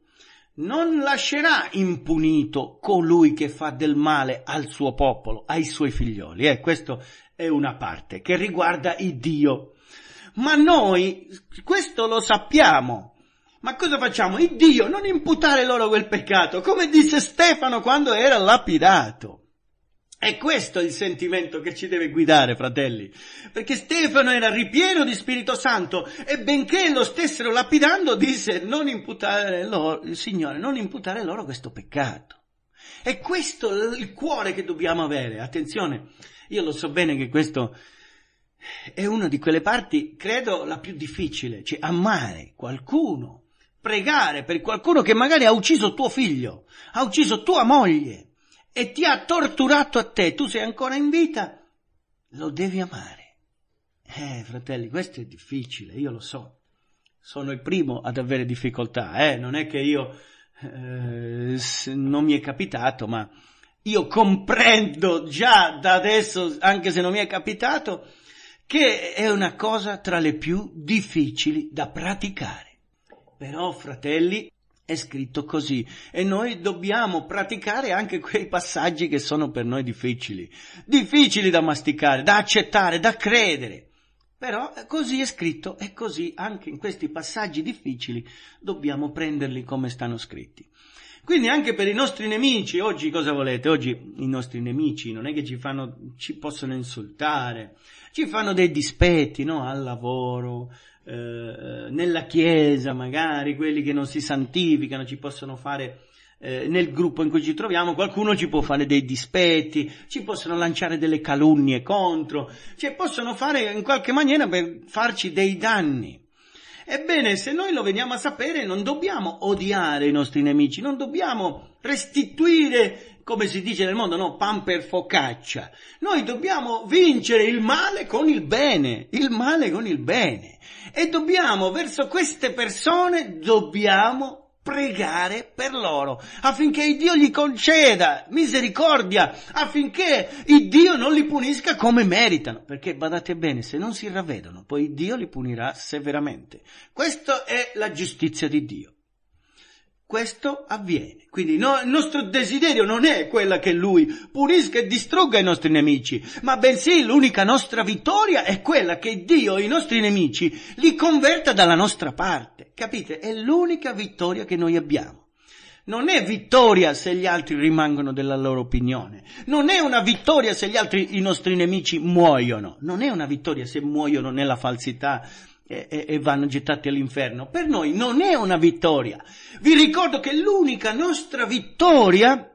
Non lascerà impunito colui che fa del male al suo popolo, ai suoi figlioli. Eh, questo e una parte che riguarda il Dio. Ma noi questo lo sappiamo. Ma cosa facciamo? Il Dio non imputare loro quel peccato, come disse Stefano quando era lapidato. E questo è il sentimento che ci deve guidare, fratelli, perché Stefano era ripieno di Spirito Santo e benché lo stessero lapidando, disse non imputare loro, il Signore, non imputare loro questo peccato. E questo è il cuore che dobbiamo avere, attenzione, io lo so bene che questo è una di quelle parti, credo, la più difficile, cioè amare qualcuno, pregare per qualcuno che magari ha ucciso tuo figlio, ha ucciso tua moglie e ti ha torturato a te, tu sei ancora in vita, lo devi amare. Eh, fratelli, questo è difficile, io lo so. Sono il primo ad avere difficoltà, eh, non è che io eh, non mi è capitato, ma io comprendo già da adesso, anche se non mi è capitato, che è una cosa tra le più difficili da praticare. Però, fratelli, è scritto così e noi dobbiamo praticare anche quei passaggi che sono per noi difficili, difficili da masticare, da accettare, da credere. Però così è scritto e così anche in questi passaggi difficili dobbiamo prenderli come stanno scritti. Quindi anche per i nostri nemici, oggi cosa volete? Oggi i nostri nemici non è che ci fanno, ci possono insultare, ci fanno dei dispetti, no? Al lavoro, eh, nella chiesa magari, quelli che non si santificano ci possono fare eh, nel gruppo in cui ci troviamo, qualcuno ci può fare dei dispetti, ci possono lanciare delle calunnie contro, cioè possono fare in qualche maniera per farci dei danni. Ebbene, se noi lo veniamo a sapere, non dobbiamo odiare i nostri nemici, non dobbiamo restituire, come si dice nel mondo, no, pan per focaccia. Noi dobbiamo vincere il male con il bene, il male con il bene. E dobbiamo, verso queste persone, dobbiamo pregare per loro, affinché il Dio gli conceda misericordia, affinché il Dio non li punisca come meritano, perché badate bene, se non si ravvedono, poi Dio li punirà severamente. Questa è la giustizia di Dio questo avviene. Quindi no, il nostro desiderio non è quella che lui punisca e distrugga i nostri nemici, ma bensì l'unica nostra vittoria è quella che Dio, i nostri nemici, li converta dalla nostra parte. Capite? È l'unica vittoria che noi abbiamo. Non è vittoria se gli altri rimangono della loro opinione. Non è una vittoria se gli altri, i nostri nemici muoiono. Non è una vittoria se muoiono nella falsità e, e, vanno gettati all'inferno. Per noi non è una vittoria. Vi ricordo che l'unica nostra vittoria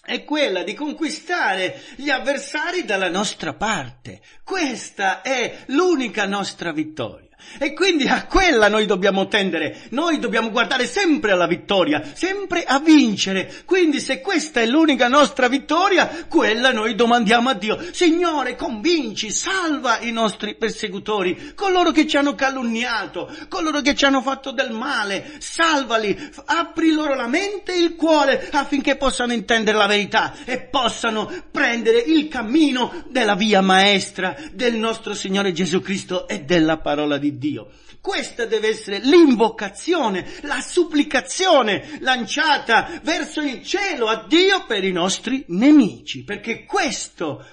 è quella di conquistare gli avversari dalla nostra parte. Questa è l'unica nostra vittoria. E quindi a quella noi dobbiamo tendere, noi dobbiamo guardare sempre alla vittoria, sempre a vincere. Quindi se questa è l'unica nostra vittoria, quella noi domandiamo a Dio, Signore convinci, salva i nostri persecutori, coloro che ci hanno calunniato, coloro che ci hanno fatto del male, salvali, apri loro la mente e il cuore affinché possano intendere la verità e possano prendere il cammino della via maestra del nostro Signore Gesù Cristo e della parola di Dio. Dio. Questa deve essere l'invocazione, la supplicazione lanciata verso il cielo a Dio per i nostri nemici, perché questo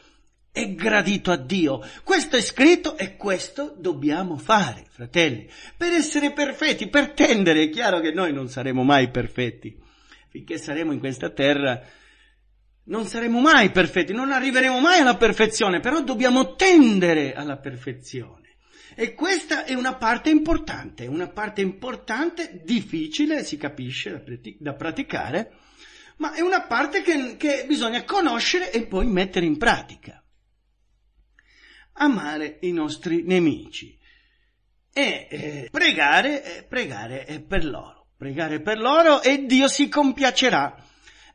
è gradito a Dio. Questo è scritto e questo dobbiamo fare, fratelli, per essere perfetti, per tendere. È chiaro che noi non saremo mai perfetti. Finché saremo in questa terra non saremo mai perfetti, non arriveremo mai alla perfezione, però dobbiamo tendere alla perfezione. E questa è una parte importante, una parte importante, difficile, si capisce, da praticare, ma è una parte che, che bisogna conoscere e poi mettere in pratica. Amare i nostri nemici e eh, pregare, eh, pregare eh, per loro, pregare per loro e Dio si compiacerà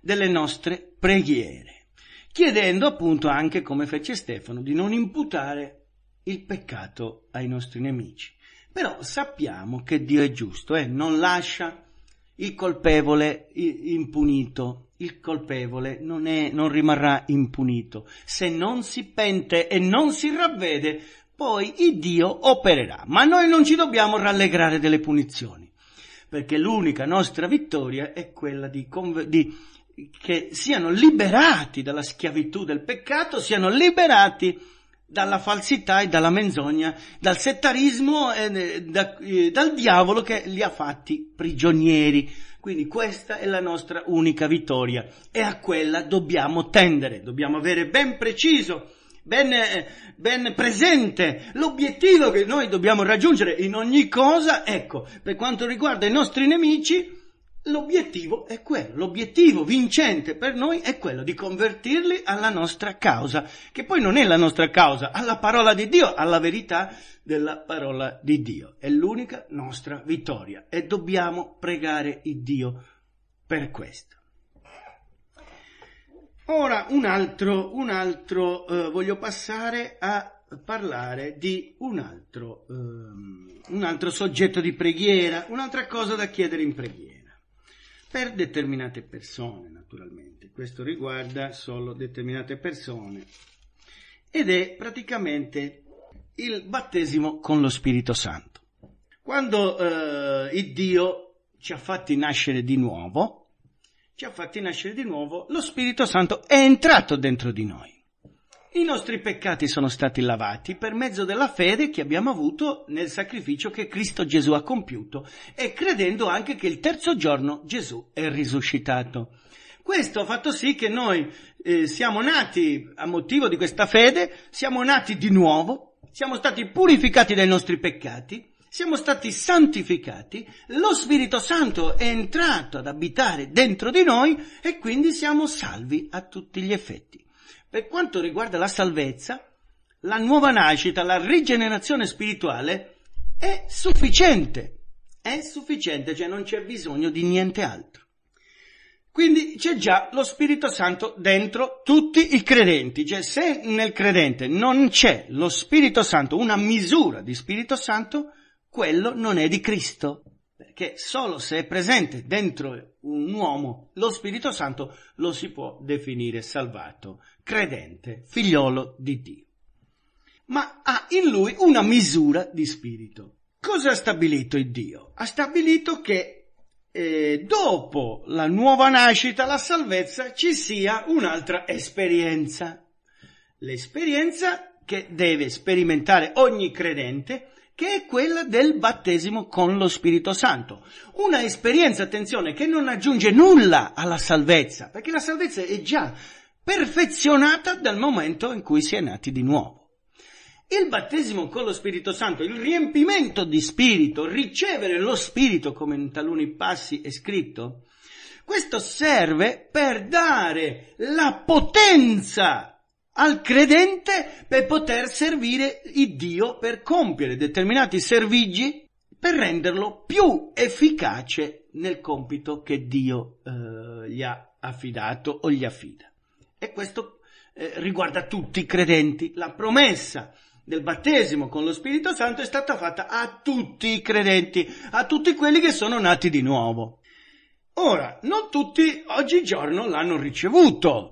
delle nostre preghiere, chiedendo appunto anche come fece Stefano di non imputare il peccato ai nostri nemici. Però sappiamo che Dio è giusto e eh? non lascia il colpevole impunito, il colpevole non, è, non rimarrà impunito. Se non si pente e non si ravvede, poi il Dio opererà. Ma noi non ci dobbiamo rallegrare delle punizioni, perché l'unica nostra vittoria è quella di, conve- di che siano liberati dalla schiavitù del peccato, siano liberati dalla falsità e dalla menzogna, dal settarismo e da, eh, dal diavolo che li ha fatti prigionieri. Quindi questa è la nostra unica vittoria e a quella dobbiamo tendere, dobbiamo avere ben preciso, ben, eh, ben presente l'obiettivo che noi dobbiamo raggiungere in ogni cosa. Ecco, per quanto riguarda i nostri nemici, L'obiettivo è quello, l'obiettivo vincente per noi è quello di convertirli alla nostra causa, che poi non è la nostra causa, alla parola di Dio, alla verità della parola di Dio. È l'unica nostra vittoria e dobbiamo pregare il Dio per questo. Ora un altro, un altro eh, voglio passare a parlare di un altro, eh, un altro soggetto di preghiera, un'altra cosa da chiedere in preghiera per determinate persone naturalmente, questo riguarda solo determinate persone ed è praticamente il battesimo con lo Spirito Santo. Quando eh, il Dio ci ha fatti nascere di nuovo, ci ha fatti nascere di nuovo, lo Spirito Santo è entrato dentro di noi. I nostri peccati sono stati lavati per mezzo della fede che abbiamo avuto nel sacrificio che Cristo Gesù ha compiuto e credendo anche che il terzo giorno Gesù è risuscitato. Questo ha fatto sì che noi eh, siamo nati a motivo di questa fede, siamo nati di nuovo, siamo stati purificati dai nostri peccati, siamo stati santificati, lo Spirito Santo è entrato ad abitare dentro di noi e quindi siamo salvi a tutti gli effetti. Per quanto riguarda la salvezza, la nuova nascita, la rigenerazione spirituale è sufficiente, è sufficiente, cioè non c'è bisogno di niente altro. Quindi c'è già lo Spirito Santo dentro tutti i credenti, cioè se nel credente non c'è lo Spirito Santo, una misura di Spirito Santo, quello non è di Cristo, perché solo se è presente dentro un uomo lo Spirito Santo lo si può definire salvato, credente, figliolo di Dio, ma ha in lui una misura di spirito. Cosa ha stabilito il Dio? Ha stabilito che eh, dopo la nuova nascita, la salvezza, ci sia un'altra esperienza. L'esperienza che deve sperimentare ogni credente, che è quella del battesimo con lo Spirito Santo. Una esperienza, attenzione, che non aggiunge nulla alla salvezza, perché la salvezza è già perfezionata dal momento in cui si è nati di nuovo. Il battesimo con lo Spirito Santo, il riempimento di Spirito, ricevere lo Spirito, come in taluni passi è scritto, questo serve per dare la potenza al credente per poter servire il Dio, per compiere determinati servigi, per renderlo più efficace nel compito che Dio eh, gli ha affidato o gli affida. E questo eh, riguarda tutti i credenti. La promessa del battesimo con lo Spirito Santo è stata fatta a tutti i credenti, a tutti quelli che sono nati di nuovo. Ora, non tutti oggigiorno l'hanno ricevuto.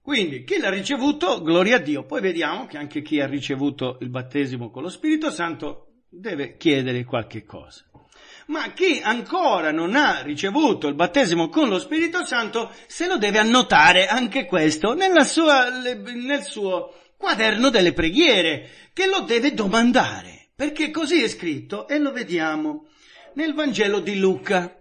Quindi chi l'ha ricevuto, gloria a Dio. Poi vediamo che anche chi ha ricevuto il battesimo con lo Spirito Santo deve chiedere qualche cosa ma chi ancora non ha ricevuto il battesimo con lo Spirito Santo se lo deve annotare anche questo sua, nel suo quaderno delle preghiere, che lo deve domandare, perché così è scritto e lo vediamo nel Vangelo di Luca.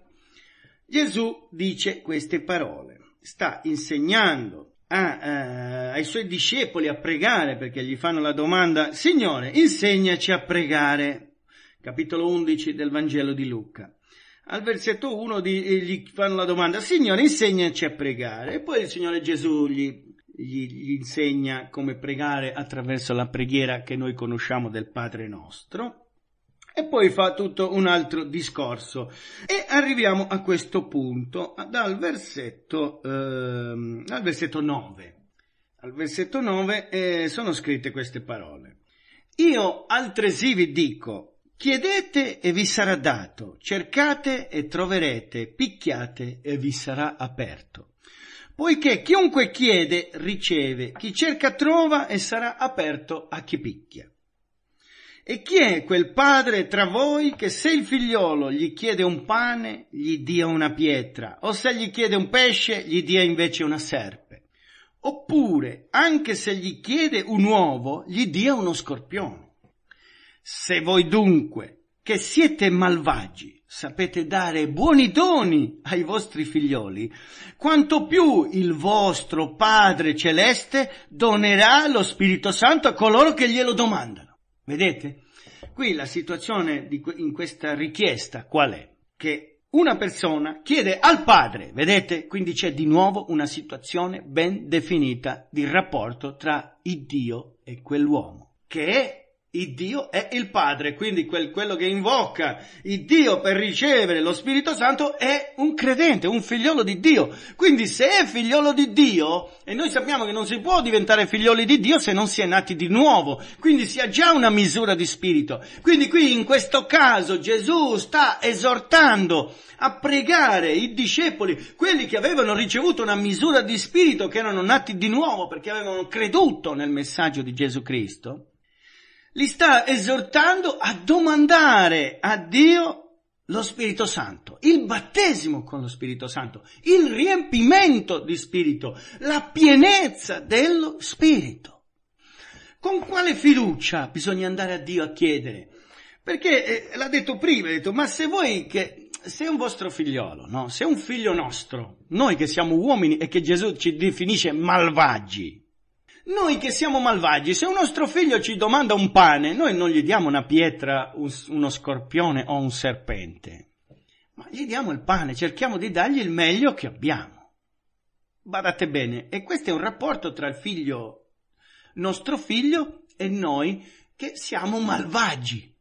Gesù dice queste parole, sta insegnando a, eh, ai suoi discepoli a pregare perché gli fanno la domanda, Signore, insegnaci a pregare capitolo 11 del Vangelo di Luca. Al versetto 1 eh, gli fanno la domanda, Signore insegnaci a pregare. E poi il Signore Gesù gli, gli, gli insegna come pregare attraverso la preghiera che noi conosciamo del Padre nostro e poi fa tutto un altro discorso. E arriviamo a questo punto, dal versetto, ehm, al versetto 9. Al versetto 9 eh, sono scritte queste parole. Io altresì vi dico, Chiedete e vi sarà dato, cercate e troverete, picchiate e vi sarà aperto. Poiché chiunque chiede riceve, chi cerca trova e sarà aperto a chi picchia. E chi è quel padre tra voi che se il figliolo gli chiede un pane, gli dia una pietra, o se gli chiede un pesce, gli dia invece una serpe? Oppure, anche se gli chiede un uovo, gli dia uno scorpione? Se voi dunque, che siete malvagi, sapete dare buoni doni ai vostri figlioli, quanto più il vostro Padre Celeste donerà lo Spirito Santo a coloro che glielo domandano. Vedete? Qui la situazione di, in questa richiesta qual è? Che una persona chiede al Padre, vedete? Quindi c'è di nuovo una situazione ben definita di rapporto tra il Dio e quell'uomo, che è il Dio è il Padre, quindi quel, quello che invoca il Dio per ricevere lo Spirito Santo è un credente, un figliolo di Dio. Quindi se è figliolo di Dio, e noi sappiamo che non si può diventare figlioli di Dio se non si è nati di nuovo, quindi si ha già una misura di spirito. Quindi qui in questo caso Gesù sta esortando a pregare i discepoli, quelli che avevano ricevuto una misura di spirito, che erano nati di nuovo perché avevano creduto nel messaggio di Gesù Cristo li sta esortando a domandare a Dio lo Spirito Santo, il battesimo con lo Spirito Santo, il riempimento di Spirito, la pienezza dello Spirito. Con quale fiducia bisogna andare a Dio a chiedere? Perché eh, l'ha detto prima, ha detto, ma se voi che, se un vostro figliolo, no? Se un figlio nostro, noi che siamo uomini e che Gesù ci definisce malvagi, noi che siamo malvagi, se un nostro figlio ci domanda un pane, noi non gli diamo una pietra, uno scorpione o un serpente, ma gli diamo il pane, cerchiamo di dargli il meglio che abbiamo. Badate bene, e questo è un rapporto tra il figlio, nostro figlio, e noi che siamo malvagi.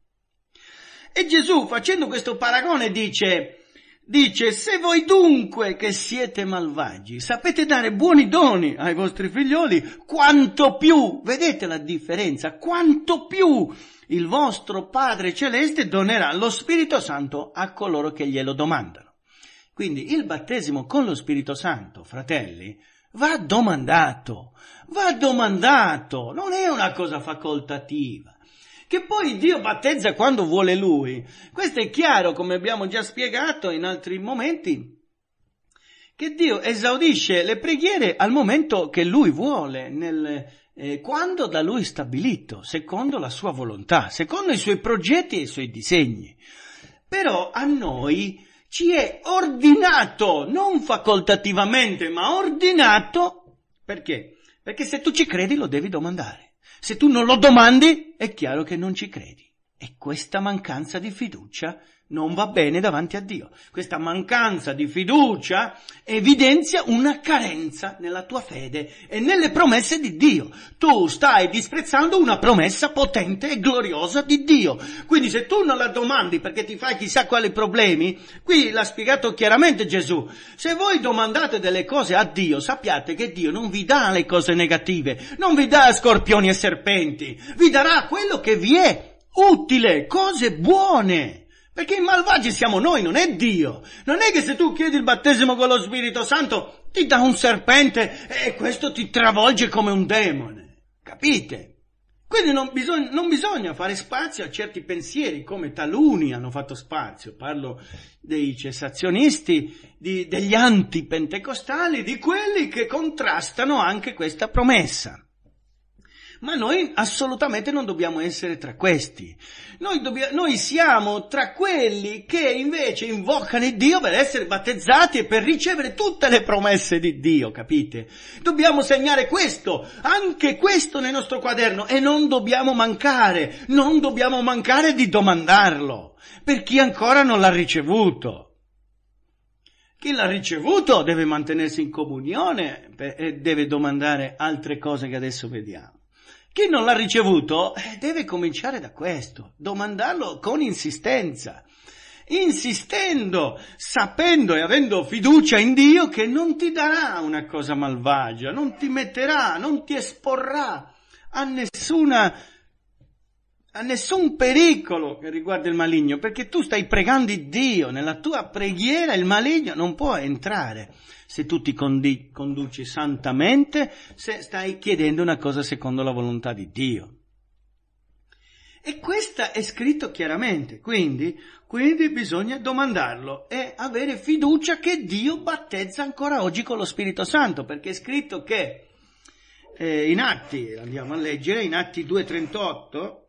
E Gesù, facendo questo paragone, dice, Dice, se voi dunque che siete malvagi sapete dare buoni doni ai vostri figlioli, quanto più, vedete la differenza, quanto più il vostro Padre Celeste donerà lo Spirito Santo a coloro che glielo domandano. Quindi il battesimo con lo Spirito Santo, fratelli, va domandato, va domandato, non è una cosa facoltativa che poi Dio battezza quando vuole lui. Questo è chiaro, come abbiamo già spiegato in altri momenti, che Dio esaudisce le preghiere al momento che lui vuole, nel, eh, quando da lui stabilito, secondo la sua volontà, secondo i suoi progetti e i suoi disegni. Però a noi ci è ordinato, non facoltativamente, ma ordinato, perché? Perché se tu ci credi lo devi domandare. Se tu non lo domandi, è chiaro che non ci credi. E questa mancanza di fiducia non va bene davanti a Dio. Questa mancanza di fiducia evidenzia una carenza nella tua fede e nelle promesse di Dio. Tu stai disprezzando una promessa potente e gloriosa di Dio. Quindi se tu non la domandi perché ti fai chissà quali problemi, qui l'ha spiegato chiaramente Gesù, se voi domandate delle cose a Dio, sappiate che Dio non vi dà le cose negative, non vi dà scorpioni e serpenti, vi darà quello che vi è utile, cose buone. Perché i malvagi siamo noi, non è Dio. Non è che se tu chiedi il battesimo con lo Spirito Santo ti dà un serpente e questo ti travolge come un demone. Capite? Quindi non bisogna, non bisogna fare spazio a certi pensieri come taluni hanno fatto spazio. Parlo dei cessazionisti, di, degli antipentecostali, di quelli che contrastano anche questa promessa ma noi assolutamente non dobbiamo essere tra questi. Noi, dobbia- noi siamo tra quelli che invece invocano Dio per essere battezzati e per ricevere tutte le promesse di Dio, capite? Dobbiamo segnare questo, anche questo nel nostro quaderno e non dobbiamo mancare, non dobbiamo mancare di domandarlo per chi ancora non l'ha ricevuto. Chi l'ha ricevuto deve mantenersi in comunione e deve domandare altre cose che adesso vediamo. Chi non l'ha ricevuto eh, deve cominciare da questo, domandarlo con insistenza, insistendo, sapendo e avendo fiducia in Dio che non ti darà una cosa malvagia, non ti metterà, non ti esporrà a nessuna a nessun pericolo che riguarda il maligno, perché tu stai pregando Dio, nella tua preghiera il maligno non può entrare se tu ti condi- conduci santamente, se stai chiedendo una cosa secondo la volontà di Dio. E questo è scritto chiaramente, quindi, quindi bisogna domandarlo e avere fiducia che Dio battezza ancora oggi con lo Spirito Santo, perché è scritto che eh, in Atti, andiamo a leggere, in Atti 2.38,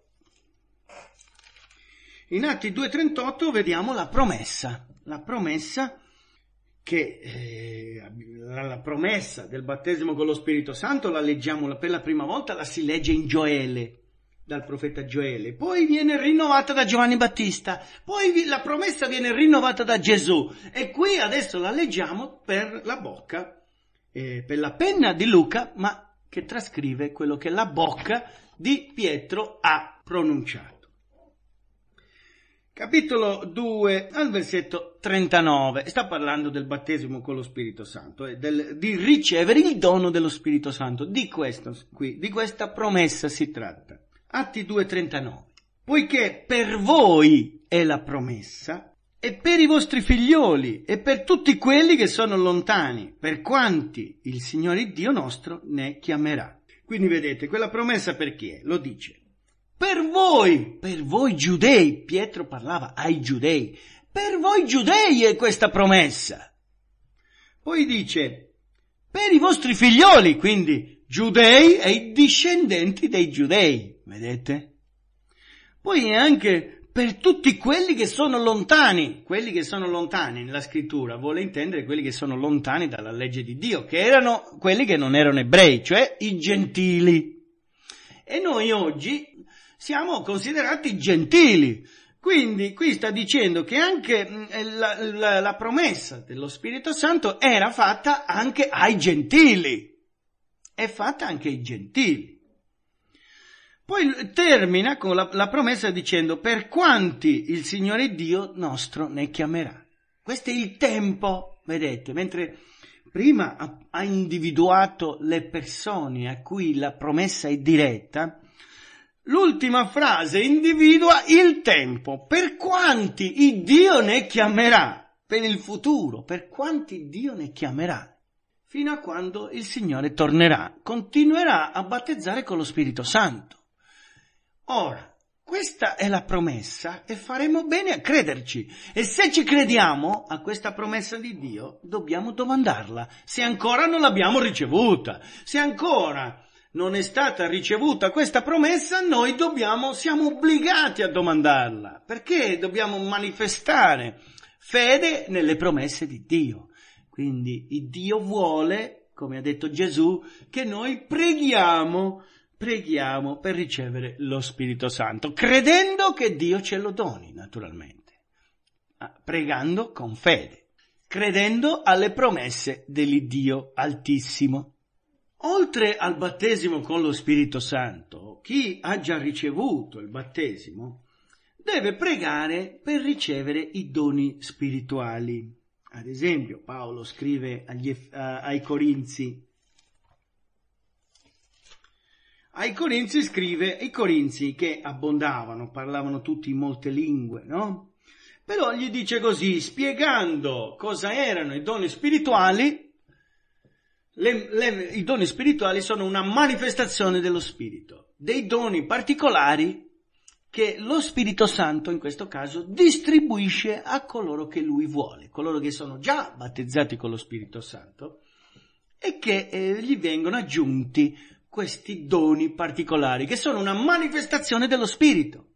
in Atti 2.38 vediamo la promessa, la promessa che eh, la, la, promessa del battesimo con lo Spirito Santo la leggiamo per la prima volta, la si legge in Gioele, dal profeta Gioele, poi viene rinnovata da Giovanni Battista, poi la promessa viene rinnovata da Gesù e qui adesso la leggiamo per la bocca, eh, per la penna di Luca, ma che trascrive quello che la bocca di Pietro ha pronunciato. Capitolo 2 al versetto 39 sta parlando del battesimo con lo Spirito Santo e eh, del, di ricevere il dono dello Spirito Santo. Di questo qui, di questa promessa si tratta. Atti 2:39. Poiché per voi è la promessa e per i vostri figlioli e per tutti quelli che sono lontani, per quanti il Signore Dio nostro ne chiamerà. Quindi vedete, quella promessa per chi è? Lo dice per voi, per voi giudei, Pietro parlava ai giudei, per voi giudei è questa promessa. Poi dice, per i vostri figlioli, quindi giudei e i discendenti dei giudei, vedete? Poi anche per tutti quelli che sono lontani, quelli che sono lontani nella scrittura vuole intendere quelli che sono lontani dalla legge di Dio, che erano quelli che non erano ebrei, cioè i gentili. E noi oggi siamo considerati gentili. Quindi qui sta dicendo che anche mm, eh, la, la, la, promessa dello Spirito Santo era fatta anche ai gentili, è fatta anche ai gentili. Poi termina con la, la promessa dicendo per quanti il Signore Dio nostro ne chiamerà. Questo è il tempo, vedete, mentre prima ha individuato le persone a cui la promessa è diretta, L'ultima frase individua il tempo. Per quanti il Dio ne chiamerà? Per il futuro, per quanti Dio ne chiamerà? Fino a quando il Signore tornerà, continuerà a battezzare con lo Spirito Santo. Ora, questa è la promessa e faremo bene a crederci. E se ci crediamo a questa promessa di Dio, dobbiamo domandarla, se ancora non l'abbiamo ricevuta, se ancora non è stata ricevuta questa promessa, noi dobbiamo, siamo obbligati a domandarla, perché dobbiamo manifestare fede nelle promesse di Dio. Quindi Dio vuole, come ha detto Gesù, che noi preghiamo, preghiamo per ricevere lo Spirito Santo, credendo che Dio ce lo doni, naturalmente, ah, pregando con fede, credendo alle promesse dell'Iddio Altissimo. Oltre al battesimo con lo Spirito Santo, chi ha già ricevuto il battesimo deve pregare per ricevere i doni spirituali. Ad esempio, Paolo scrive agli, uh, ai Corinzi. Ai Corinzi scrive, i Corinzi che abbondavano, parlavano tutti in molte lingue, no? Però gli dice così, spiegando cosa erano i doni spirituali, le, le, I doni spirituali sono una manifestazione dello Spirito, dei doni particolari che lo Spirito Santo, in questo caso, distribuisce a coloro che lui vuole, coloro che sono già battezzati con lo Spirito Santo e che eh, gli vengono aggiunti questi doni particolari, che sono una manifestazione dello Spirito.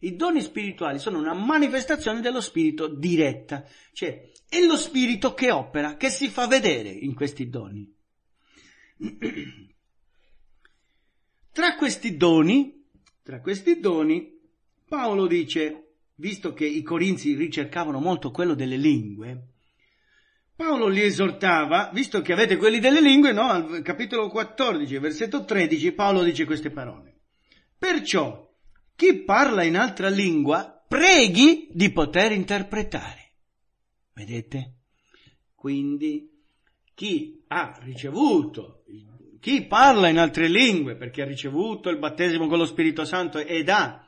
I doni spirituali sono una manifestazione dello Spirito diretta, cioè è lo Spirito che opera, che si fa vedere in questi doni. [clears throat] Tra questi doni, tra questi doni, Paolo dice, visto che i corinzi ricercavano molto quello delle lingue, Paolo li esortava, visto che avete quelli delle lingue, no? Al capitolo 14, versetto 13, Paolo dice queste parole. Perciò chi parla in altra lingua preghi di poter interpretare. Vedete? Quindi chi ha ricevuto, chi parla in altre lingue perché ha ricevuto il battesimo con lo Spirito Santo ed ha,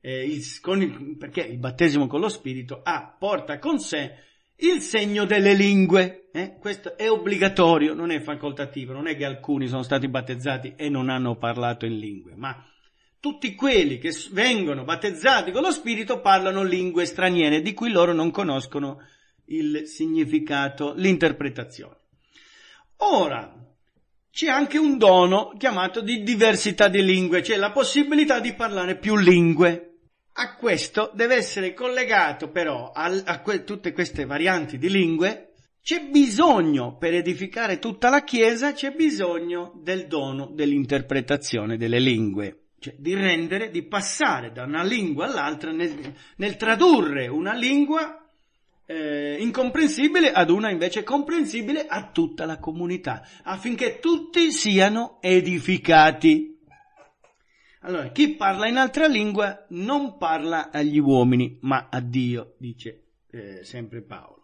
eh, il, il, perché il battesimo con lo Spirito ha, porta con sé il segno delle lingue. Eh? Questo è obbligatorio, non è facoltativo, non è che alcuni sono stati battezzati e non hanno parlato in lingue, ma tutti quelli che vengono battezzati con lo Spirito parlano lingue straniere di cui loro non conoscono il significato, l'interpretazione. Ora, c'è anche un dono chiamato di diversità di lingue, cioè la possibilità di parlare più lingue. A questo deve essere collegato però al, a que- tutte queste varianti di lingue, c'è bisogno, per edificare tutta la Chiesa, c'è bisogno del dono dell'interpretazione delle lingue, cioè di rendere, di passare da una lingua all'altra nel, nel tradurre una lingua eh, incomprensibile ad una invece comprensibile a tutta la comunità, affinché tutti siano edificati. Allora, chi parla in altra lingua non parla agli uomini, ma a Dio, dice eh, sempre Paolo.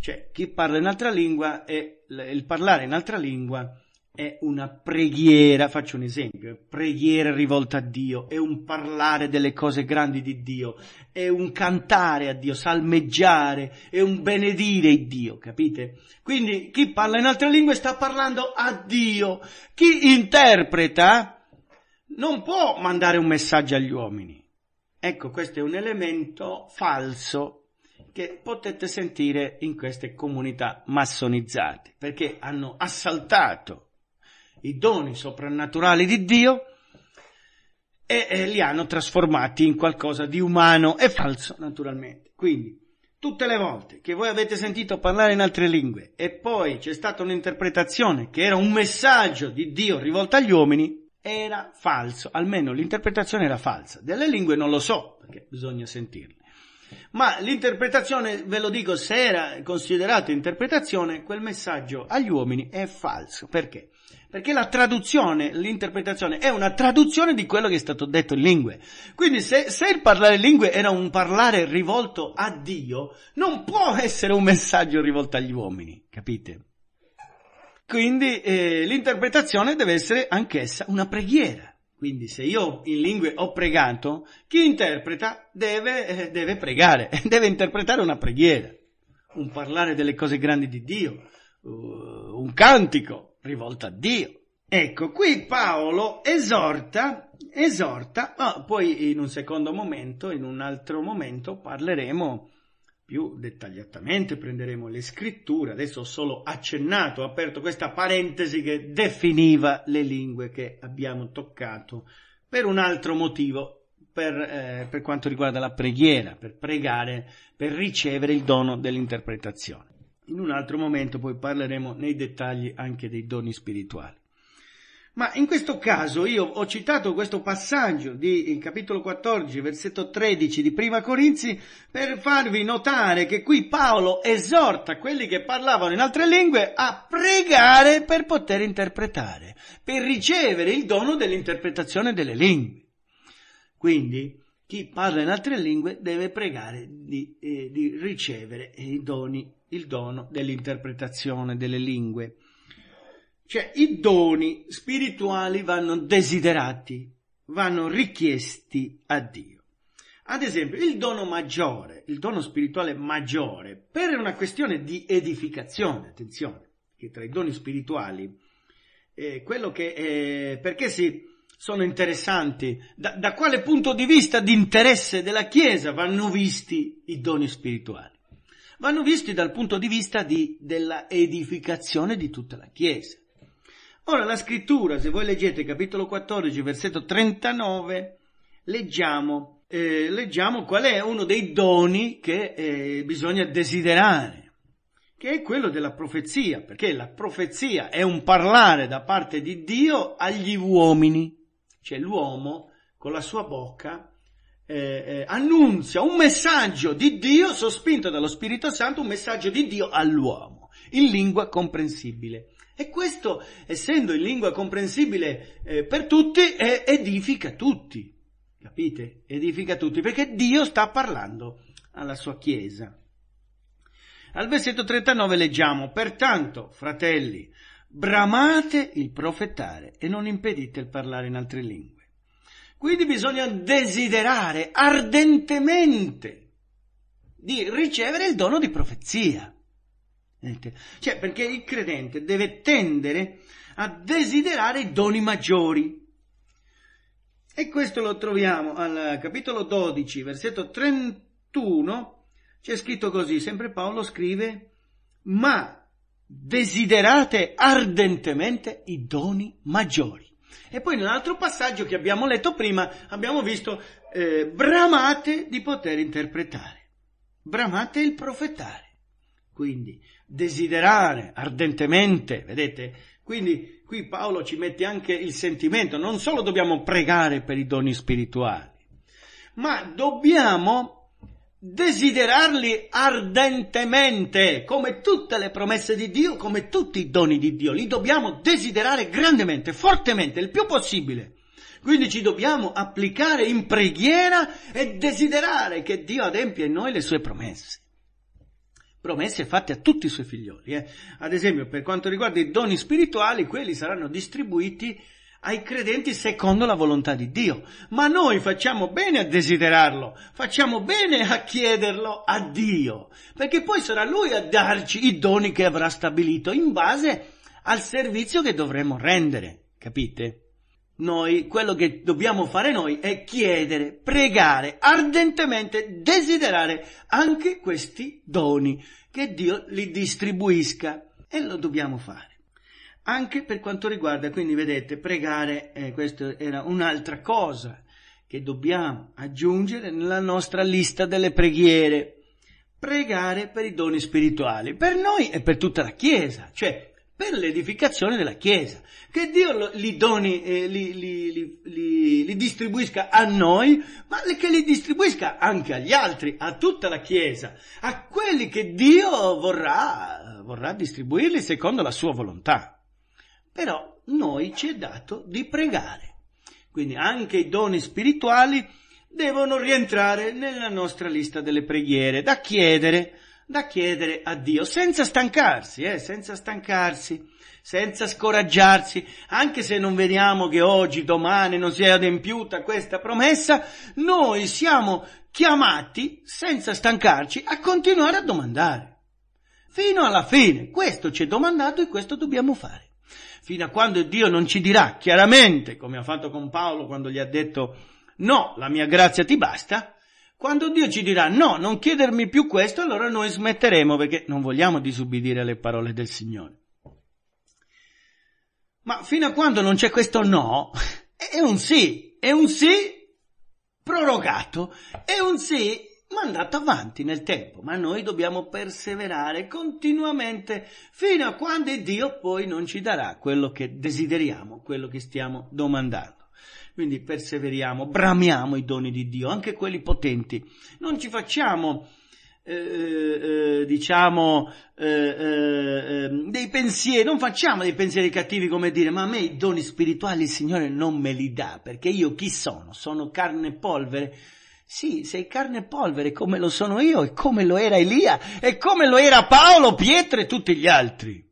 Cioè, chi parla in altra lingua e il parlare in altra lingua è una preghiera, faccio un esempio, preghiera rivolta a Dio, è un parlare delle cose grandi di Dio, è un cantare a Dio, salmeggiare, è un benedire Dio, capite? Quindi chi parla in altre lingue sta parlando a Dio, chi interpreta non può mandare un messaggio agli uomini. Ecco, questo è un elemento falso che potete sentire in queste comunità massonizzate, perché hanno assaltato i doni soprannaturali di Dio e, li hanno trasformati in qualcosa di umano e falso, naturalmente. Quindi, tutte le volte che voi avete sentito parlare in altre lingue e poi c'è stata un'interpretazione che era un messaggio di Dio rivolto agli uomini, era falso, almeno l'interpretazione era falsa. Delle lingue non lo so, perché bisogna sentirle. Ma l'interpretazione, ve lo dico, se era considerato interpretazione, quel messaggio agli uomini è falso. Perché? Perché la traduzione, l'interpretazione è una traduzione di quello che è stato detto in lingue. Quindi se, se il parlare in lingue era un parlare rivolto a Dio, non può essere un messaggio rivolto agli uomini, capite? Quindi eh, l'interpretazione deve essere anch'essa una preghiera. Quindi se io in lingue ho pregato, chi interpreta deve, eh, deve pregare, [laughs] deve interpretare una preghiera, un parlare delle cose grandi di Dio, uh, un cantico, rivolto a Dio. Ecco, qui Paolo esorta, esorta, ma poi in un secondo momento, in un altro momento parleremo più dettagliatamente, prenderemo le scritture, adesso ho solo accennato, ho aperto questa parentesi che definiva le lingue che abbiamo toccato per un altro motivo, per, eh, per, quanto riguarda la preghiera, per pregare, per ricevere il dono dell'interpretazione. In un altro momento poi parleremo nei dettagli anche dei doni spirituali. Ma in questo caso io ho citato questo passaggio di capitolo 14, versetto 13 di Prima Corinzi per farvi notare che qui Paolo esorta quelli che parlavano in altre lingue a pregare per poter interpretare, per ricevere il dono dell'interpretazione delle lingue. Quindi chi parla in altre lingue deve pregare di, eh, di ricevere i doni il dono dell'interpretazione delle lingue. Cioè i doni spirituali vanno desiderati, vanno richiesti a Dio. Ad esempio, il dono maggiore, il dono spirituale maggiore, per una questione di edificazione, attenzione, che tra i doni spirituali, eh, quello che, è, eh, perché si sono interessanti, da, da quale punto di vista di interesse della Chiesa vanno visti i doni spirituali? vanno visti dal punto di vista di, della edificazione di tutta la Chiesa. Ora la scrittura, se voi leggete capitolo 14, versetto 39, leggiamo, eh, leggiamo qual è uno dei doni che eh, bisogna desiderare che è quello della profezia, perché la profezia è un parlare da parte di Dio agli uomini, cioè l'uomo con la sua bocca eh, eh, annunzia un messaggio di Dio, sospinto dallo Spirito Santo, un messaggio di Dio all'uomo, in lingua comprensibile. E questo, essendo in lingua comprensibile eh, per tutti, eh, edifica tutti. Capite? Edifica tutti, perché Dio sta parlando alla sua Chiesa. Al versetto 39 leggiamo, pertanto, fratelli, bramate il profetare e non impedite il parlare in altre lingue quindi bisogna desiderare ardentemente di ricevere il dono di profezia. Cioè, perché il credente deve tendere a desiderare i doni maggiori. E questo lo troviamo al capitolo 12, versetto 31, c'è scritto così, sempre Paolo scrive, ma desiderate ardentemente i doni maggiori. E poi nell'altro passaggio che abbiamo letto prima abbiamo visto eh, bramate di poter interpretare. Bramate il profetare. Quindi desiderare ardentemente, vedete? Quindi qui Paolo ci mette anche il sentimento, non solo dobbiamo pregare per i doni spirituali, ma dobbiamo desiderarli ardentemente, come tutte le promesse di Dio, come tutti i doni di Dio, li dobbiamo desiderare grandemente, fortemente, il più possibile. Quindi ci dobbiamo applicare in preghiera e desiderare che Dio adempia in noi le sue promesse. Promesse fatte a tutti i suoi figlioli. Eh. Ad esempio, per quanto riguarda i doni spirituali, quelli saranno distribuiti ai credenti secondo la volontà di Dio. Ma noi facciamo bene a desiderarlo, facciamo bene a chiederlo a Dio, perché poi sarà Lui a darci i doni che avrà stabilito in base al servizio che dovremo rendere, capite? Noi, quello che dobbiamo fare noi è chiedere, pregare, ardentemente desiderare anche questi doni, che Dio li distribuisca e lo dobbiamo fare anche per quanto riguarda, quindi vedete, pregare, eh, questa era un'altra cosa che dobbiamo aggiungere nella nostra lista delle preghiere. Pregare per i doni spirituali, per noi e per tutta la Chiesa, cioè per l'edificazione della Chiesa. Che Dio li doni, eh, li, li, li, li distribuisca a noi, ma che li distribuisca anche agli altri, a tutta la Chiesa, a quelli che Dio vorrà, vorrà distribuirli secondo la sua volontà però noi ci è dato di pregare. Quindi anche i doni spirituali devono rientrare nella nostra lista delle preghiere da chiedere, da chiedere a Dio, senza stancarsi, eh, senza stancarsi, senza scoraggiarsi, anche se non vediamo che oggi, domani non si è adempiuta questa promessa, noi siamo chiamati, senza stancarci, a continuare a domandare, fino alla fine. Questo ci è domandato e questo dobbiamo fare fino a quando Dio non ci dirà chiaramente, come ha fatto con Paolo quando gli ha detto no, la mia grazia ti basta, quando Dio ci dirà no, non chiedermi più questo, allora noi smetteremo perché non vogliamo disubbidire alle parole del Signore. Ma fino a quando non c'è questo no, è un sì, è un sì prorogato, è un sì ma è avanti nel tempo, ma noi dobbiamo perseverare continuamente fino a quando Dio poi non ci darà quello che desideriamo, quello che stiamo domandando. Quindi perseveriamo, bramiamo i doni di Dio, anche quelli potenti. Non ci facciamo, eh, eh, eh diciamo, eh, eh ehm, dei pensieri, non facciamo dei pensieri cattivi come dire, ma a me i doni spirituali il Signore non me li dà, perché io chi sono? Sono carne e polvere, sì, sei carne e polvere come lo sono io e come lo era Elia e come lo era Paolo, Pietro e tutti gli altri.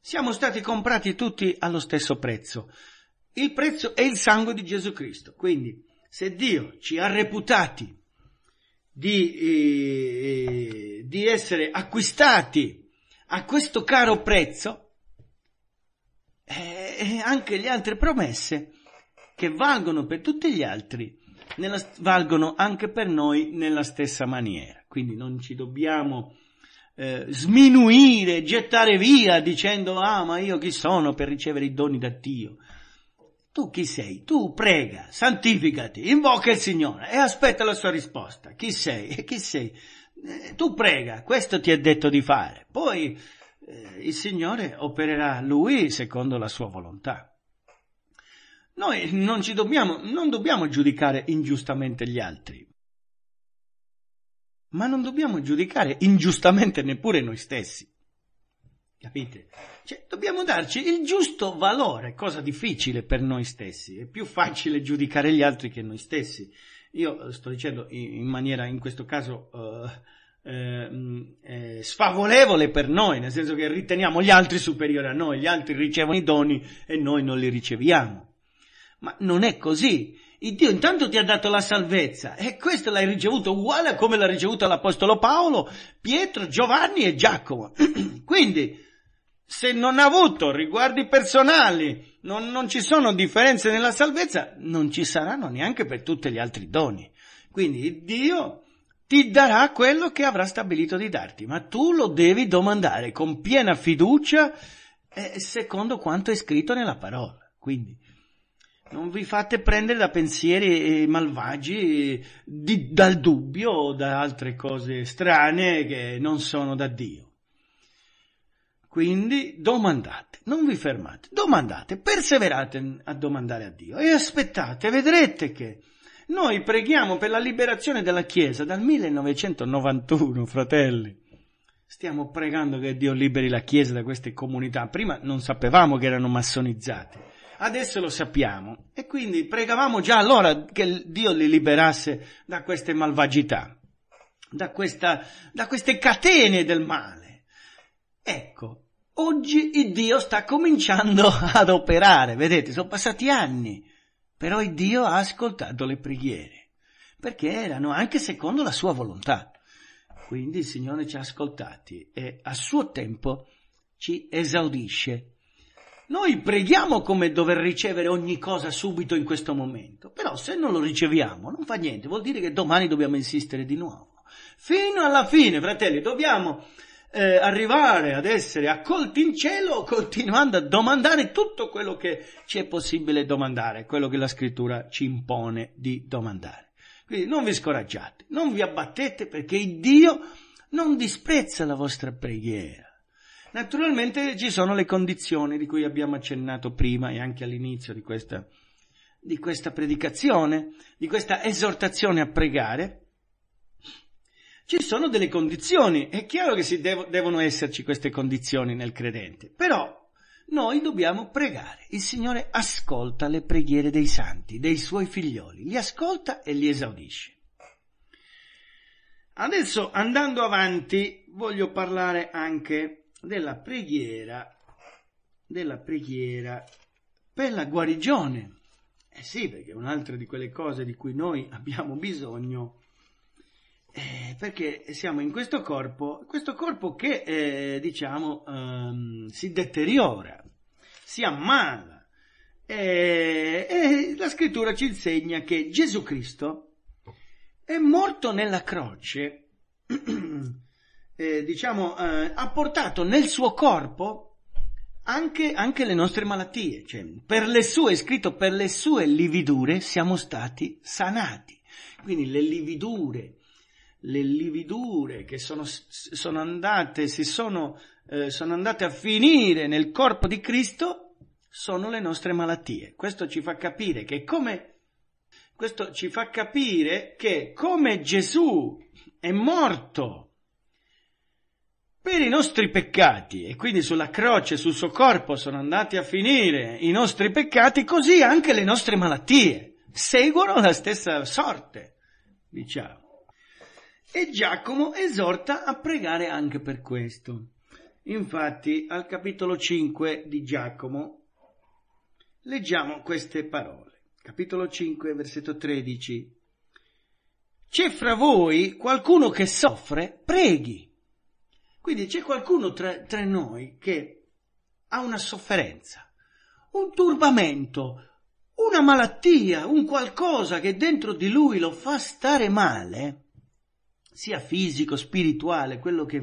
Siamo stati comprati tutti allo stesso prezzo. Il prezzo è il sangue di Gesù Cristo. Quindi, se Dio ci ha reputati di, eh, di essere acquistati a questo caro prezzo, eh, anche le altre promesse che valgono per tutti gli altri nella, valgono anche per noi nella stessa maniera. Quindi non ci dobbiamo eh, sminuire, gettare via dicendo ah ma io chi sono per ricevere i doni da Dio. Tu chi sei? Tu prega, santificati, invoca il Signore e aspetta la sua risposta. Chi sei? E chi sei? Eh, tu prega, questo ti è detto di fare. Poi eh, il Signore opererà lui secondo la sua volontà. Noi non, ci dobbiamo, non dobbiamo giudicare ingiustamente gli altri, ma non dobbiamo giudicare ingiustamente neppure noi stessi. Capite? Cioè, dobbiamo darci il giusto valore, cosa difficile per noi stessi. È più facile giudicare gli altri che noi stessi. Io sto dicendo in maniera, in questo caso, eh, eh, eh, sfavolevole per noi, nel senso che riteniamo gli altri superiori a noi, gli altri ricevono i doni e noi non li riceviamo. Ma non è così. Il Dio intanto ti ha dato la salvezza e questa l'hai ricevuta uguale a come l'ha ricevuta l'Apostolo Paolo, Pietro, Giovanni e Giacomo. [clears throat] Quindi, se non ha avuto riguardi personali, non, non ci sono differenze nella salvezza, non ci saranno neanche per tutti gli altri doni. Quindi Dio ti darà quello che avrà stabilito di darti, ma tu lo devi domandare con piena fiducia eh, secondo quanto è scritto nella parola. Quindi non vi fate prendere da pensieri eh, malvagi, di, dal dubbio, o da altre cose strane che non sono da Dio. Quindi domandate, non vi fermate, domandate, perseverate a domandare a Dio e aspettate, vedrete che noi preghiamo per la liberazione della Chiesa dal 1991, fratelli. Stiamo pregando che Dio liberi la Chiesa da queste comunità. Prima non sapevamo che erano massonizzate adesso lo sappiamo. E quindi pregavamo già allora che Dio li liberasse da queste malvagità, da, questa, da queste catene del male. Ecco, oggi il Dio sta cominciando [laughs] ad operare, vedete, sono passati anni, però il Dio ha ascoltato le preghiere, perché erano anche secondo la sua volontà. Quindi il Signore ci ha ascoltati e a suo tempo ci esaudisce noi preghiamo come dover ricevere ogni cosa subito in questo momento, però se non lo riceviamo non fa niente, vuol dire che domani dobbiamo insistere di nuovo. Fino alla fine, fratelli, dobbiamo eh, arrivare ad essere accolti in cielo continuando a domandare tutto quello che ci è possibile domandare, quello che la scrittura ci impone di domandare. Quindi non vi scoraggiate, non vi abbattete perché Dio non disprezza la vostra preghiera. Naturalmente ci sono le condizioni di cui abbiamo accennato prima e anche all'inizio di questa, di questa predicazione, di questa esortazione a pregare. Ci sono delle condizioni, è chiaro che devo, devono esserci queste condizioni nel credente, però noi dobbiamo pregare. Il Signore ascolta le preghiere dei santi, dei suoi figlioli, li ascolta e li esaudisce. Adesso andando avanti voglio parlare anche della preghiera, della preghiera per la guarigione. Eh sì, perché è un'altra di quelle cose di cui noi abbiamo bisogno, eh, perché siamo in questo corpo, questo corpo che, eh, diciamo, ehm, si deteriora, si ammala. E, eh, e la scrittura ci insegna che Gesù Cristo è morto nella croce [clears throat] eh, diciamo, eh, ha portato nel suo corpo anche, anche le nostre malattie. Cioè, per le sue, scritto, per le sue lividure siamo stati sanati. Quindi le lividure, le lividure che sono, sono andate, si sono, eh, sono andate a finire nel corpo di Cristo sono le nostre malattie. Questo ci fa capire che come questo ci fa capire che come Gesù è morto per i nostri peccati e quindi sulla croce, sul suo corpo sono andati a finire i nostri peccati, così anche le nostre malattie seguono la stessa sorte, diciamo. E Giacomo esorta a pregare anche per questo. Infatti al capitolo 5 di Giacomo leggiamo queste parole. Capitolo 5, versetto 13. C'è fra voi qualcuno che soffre, preghi. Quindi c'è qualcuno tra, tra noi che ha una sofferenza, un turbamento, una malattia, un qualcosa che dentro di lui lo fa stare male, sia fisico, spirituale, quello che,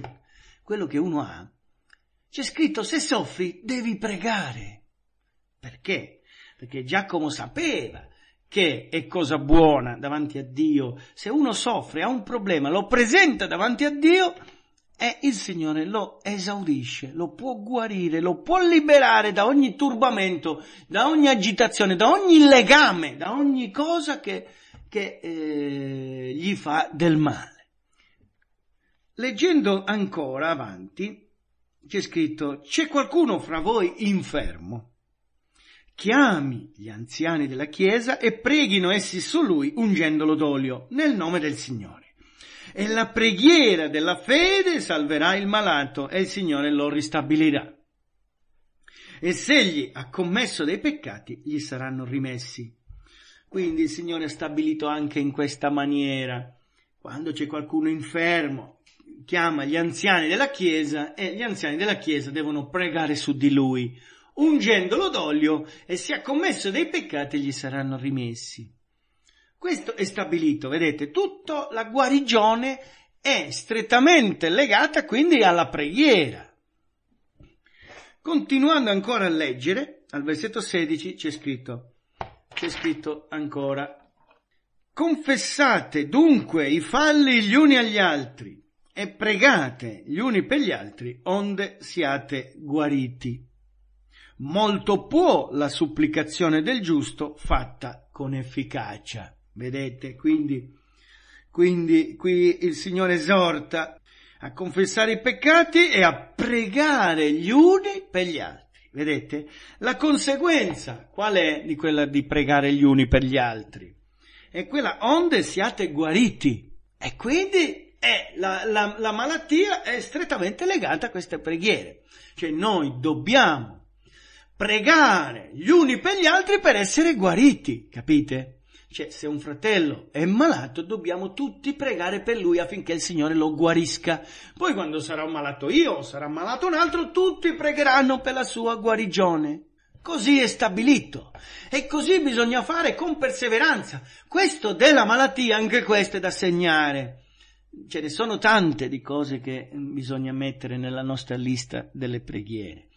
quello che uno ha, c'è scritto se soffri devi pregare. Perché? Perché Giacomo sapeva che è cosa buona davanti a Dio. Se uno soffre, ha un problema, lo presenta davanti a Dio e il Signore lo esaudisce, lo può guarire, lo può liberare da ogni turbamento, da ogni agitazione, da ogni legame, da ogni cosa che, che eh, gli fa del male. Leggendo ancora avanti, c'è scritto, c'è qualcuno fra voi infermo, chiami gli anziani della Chiesa e preghino essi su lui ungendolo d'olio nel nome del Signore e la preghiera della fede salverà il malato e il Signore lo ristabilirà. E se egli ha commesso dei peccati, gli saranno rimessi. Quindi il Signore ha stabilito anche in questa maniera. Quando c'è qualcuno infermo, chiama gli anziani della Chiesa e gli anziani della Chiesa devono pregare su di lui, ungendolo d'olio e se ha commesso dei peccati gli saranno rimessi. Questo è stabilito, vedete, tutta la guarigione è strettamente legata quindi alla preghiera. Continuando ancora a leggere, al versetto 16 c'è scritto, c'è scritto ancora, confessate dunque i falli gli uni agli altri e pregate gli uni per gli altri onde siate guariti. Molto può la supplicazione del giusto fatta con efficacia. Vedete, quindi, quindi qui il Signore esorta a confessare i peccati e a pregare gli uni per gli altri. Vedete? La conseguenza qual è di quella di pregare gli uni per gli altri? È quella onde siate guariti. E quindi è, la, la, la malattia è strettamente legata a queste preghiere. Cioè noi dobbiamo pregare gli uni per gli altri per essere guariti, capite? Cioè, se un fratello è malato, dobbiamo tutti pregare per lui affinché il Signore lo guarisca. Poi quando sarò malato io o sarà malato un altro, tutti pregheranno per la sua guarigione. Così è stabilito. E così bisogna fare con perseveranza. Questo della malattia, anche questo è da segnare. Ce ne sono tante di cose che bisogna mettere nella nostra lista delle preghiere.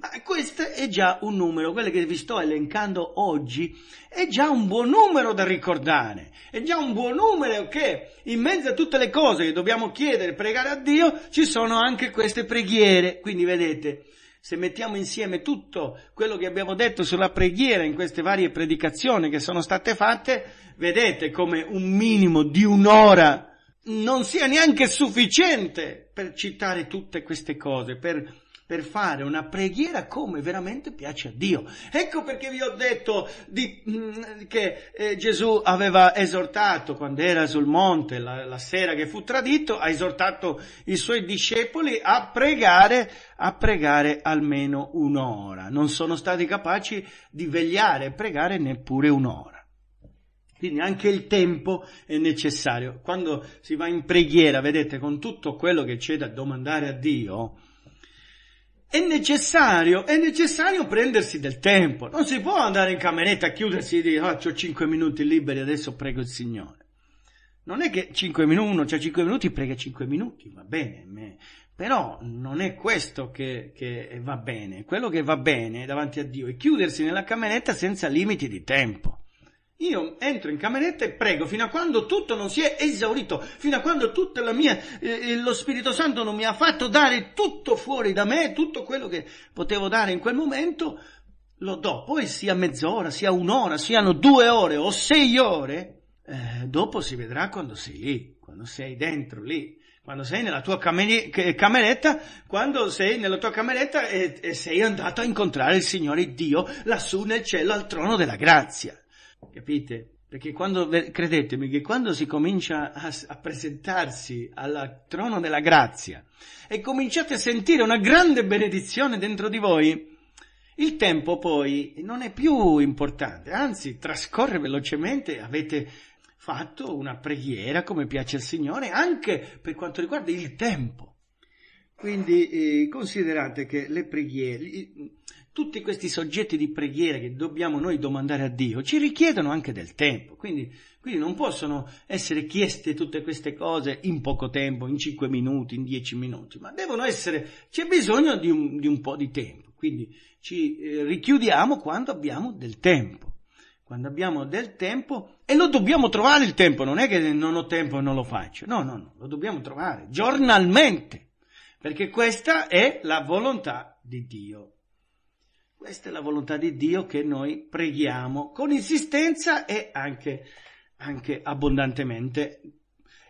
Ma questo è già un numero, quello che vi sto elencando oggi è già un buon numero da ricordare, è già un buon numero che in mezzo a tutte le cose che dobbiamo chiedere, pregare a Dio, ci sono anche queste preghiere. Quindi vedete, se mettiamo insieme tutto quello che abbiamo detto sulla preghiera in queste varie predicazioni che sono state fatte, vedete come un minimo di un'ora non sia neanche sufficiente per citare tutte queste cose, per per fare una preghiera come veramente piace a Dio. Ecco perché vi ho detto di, mm, che eh, Gesù aveva esortato quando era sul monte la, la, sera che fu tradito, ha esortato i suoi discepoli a pregare, a pregare almeno un'ora. Non sono stati capaci di vegliare e pregare neppure un'ora. Quindi anche il tempo è necessario. Quando si va in preghiera, vedete, con tutto quello che c'è da domandare a Dio, è necessario, è necessario prendersi del tempo. Non si può andare in cameretta a chiudersi e dire, ah, oh, ho cinque minuti liberi, adesso prego il Signore. Non è che cinque minuti, uno cioè cinque minuti, prega cinque minuti, va bene, me. però non è questo che, che va bene. Quello che va bene davanti a Dio è chiudersi nella cameretta senza limiti di tempo. Io entro in cameretta e prego fino a quando tutto non si è esaurito, fino a quando tutta la mia, eh, lo Spirito Santo non mi ha fatto dare tutto fuori da me, tutto quello che potevo dare in quel momento, lo do. Poi sia mezz'ora, sia un'ora, siano due ore o sei ore, eh, dopo si vedrà quando sei lì, quando sei dentro lì, quando sei nella tua cameretta, quando sei nella tua cameretta e, e sei andato a incontrare il Signore Dio lassù nel cielo al trono della grazia capite? Perché quando, credetemi, che quando si comincia a, a presentarsi al trono della grazia e cominciate a sentire una grande benedizione dentro di voi, il tempo poi non è più importante, anzi trascorre velocemente, avete fatto una preghiera come piace al Signore anche per quanto riguarda il tempo. Quindi eh, considerate che le preghiere, tutti questi soggetti di preghiera che dobbiamo noi domandare a Dio ci richiedono anche del tempo, quindi, quindi, non possono essere chieste tutte queste cose in poco tempo, in 5 minuti, in 10 minuti, ma devono essere, c'è bisogno di un, di un po' di tempo, quindi ci eh, richiudiamo quando abbiamo del tempo, quando abbiamo del tempo e lo dobbiamo trovare il tempo, non è che non ho tempo e non lo faccio, no, no, no, lo dobbiamo trovare giornalmente, perché questa è la volontà di Dio. Questa è la volontà di Dio che noi preghiamo con insistenza e anche, anche abbondantemente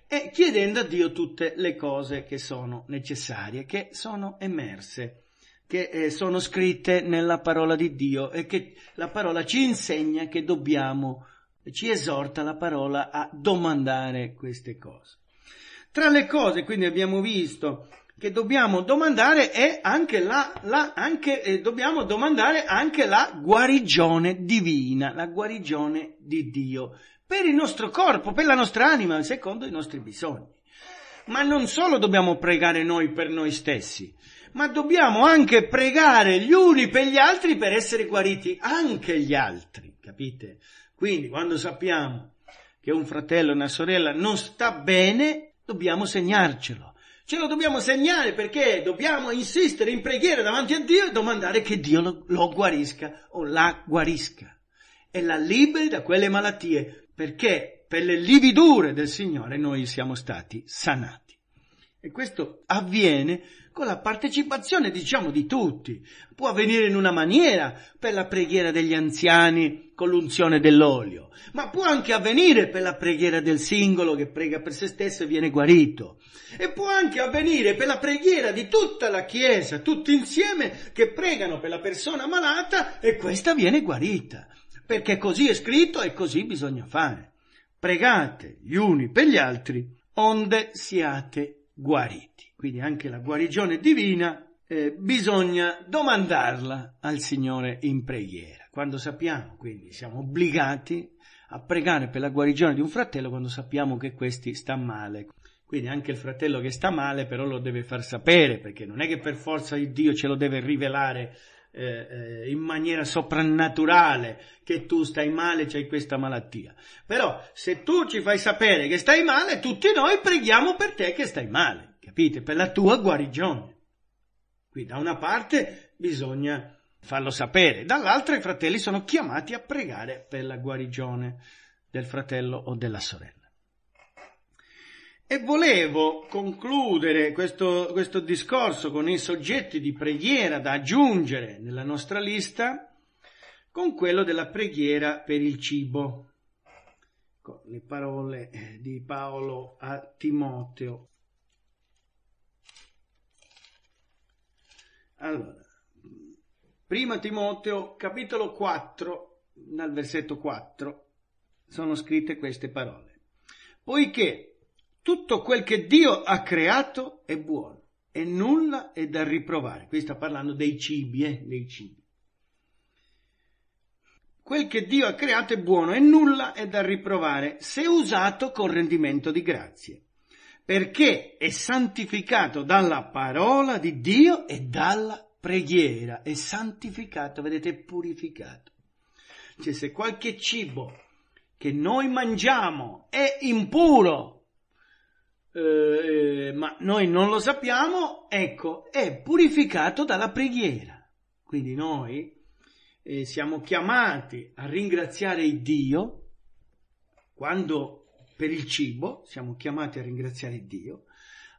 e chiedendo a Dio tutte le cose che sono necessarie, che sono emerse, che eh, sono scritte nella parola di Dio e che la parola ci insegna che dobbiamo, ci esorta la parola a domandare queste cose. Tra le cose, quindi abbiamo visto che dobbiamo domandare è anche la, la anche, eh, dobbiamo domandare anche la guarigione divina, la guarigione di Dio per il nostro corpo, per la nostra anima, secondo i nostri bisogni. Ma non solo dobbiamo pregare noi per noi stessi, ma dobbiamo anche pregare gli uni per gli altri per essere guariti anche gli altri, capite? Quindi quando sappiamo che un fratello e una sorella non sta bene, dobbiamo segnarcelo Ce lo dobbiamo segnare perché dobbiamo insistere in preghiera davanti a Dio e domandare che Dio lo, lo guarisca o la guarisca e la liberi da quelle malattie perché per le lividure del Signore noi siamo stati sanati. E questo avviene con la partecipazione, diciamo, di tutti. Può avvenire in una maniera per la preghiera degli anziani con l'unzione dell'olio, ma può anche avvenire per la preghiera del singolo che prega per se stesso e viene guarito. E può anche avvenire per la preghiera di tutta la Chiesa, tutti insieme che pregano per la persona malata e questa viene guarita. Perché così è scritto e così bisogna fare. Pregate gli uni per gli altri, onde siate guariti. Quindi anche la guarigione divina eh, bisogna domandarla al Signore in preghiera. Quando sappiamo, quindi siamo obbligati a pregare per la guarigione di un fratello quando sappiamo che questi sta male. Quindi anche il fratello che sta male però lo deve far sapere, perché non è che per forza Dio ce lo deve rivelare eh, eh, in maniera soprannaturale che tu stai male, c'hai questa malattia. Però se tu ci fai sapere che stai male, tutti noi preghiamo per te che stai male, capite? Per la tua guarigione. Qui da una parte bisogna farlo sapere, dall'altra i fratelli sono chiamati a pregare per la guarigione del fratello o della sorella. E volevo concludere questo, questo discorso con i soggetti di preghiera da aggiungere nella nostra lista con quello della preghiera per il cibo. Con le parole eh, di Paolo a Timoteo. Allora, prima Timoteo, capitolo 4, dal versetto 4, sono scritte queste parole. Poiché tutto quel che Dio ha creato è buono e nulla è da riprovare. Qui sta parlando dei cibi, eh? dei cibi. Quel che Dio ha creato è buono e nulla è da riprovare se usato con rendimento di grazie, perché è santificato dalla parola di Dio e dalla preghiera, è santificato, vedete, è purificato. Cioè se qualche cibo che noi mangiamo è impuro, eh, eh, ma noi non lo sappiamo, ecco, è purificato dalla preghiera. Quindi noi eh, siamo chiamati a ringraziare Dio quando per il cibo siamo chiamati a ringraziare Dio,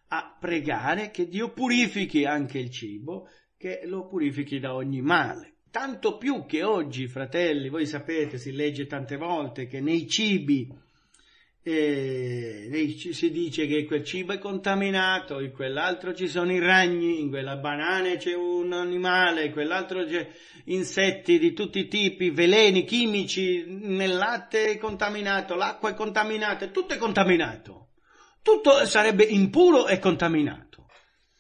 a pregare che Dio purifichi anche il cibo, che lo purifichi da ogni male. Tanto più che oggi, fratelli, voi sapete, si legge tante volte che nei cibi e si dice che quel cibo è contaminato, in quell'altro ci sono i ragni, in quella banana c'è un animale, in quell'altro c'è insetti di tutti i tipi, veleni, chimici, nel latte è contaminato, l'acqua è contaminata, tutto è contaminato. Tutto sarebbe impuro e contaminato.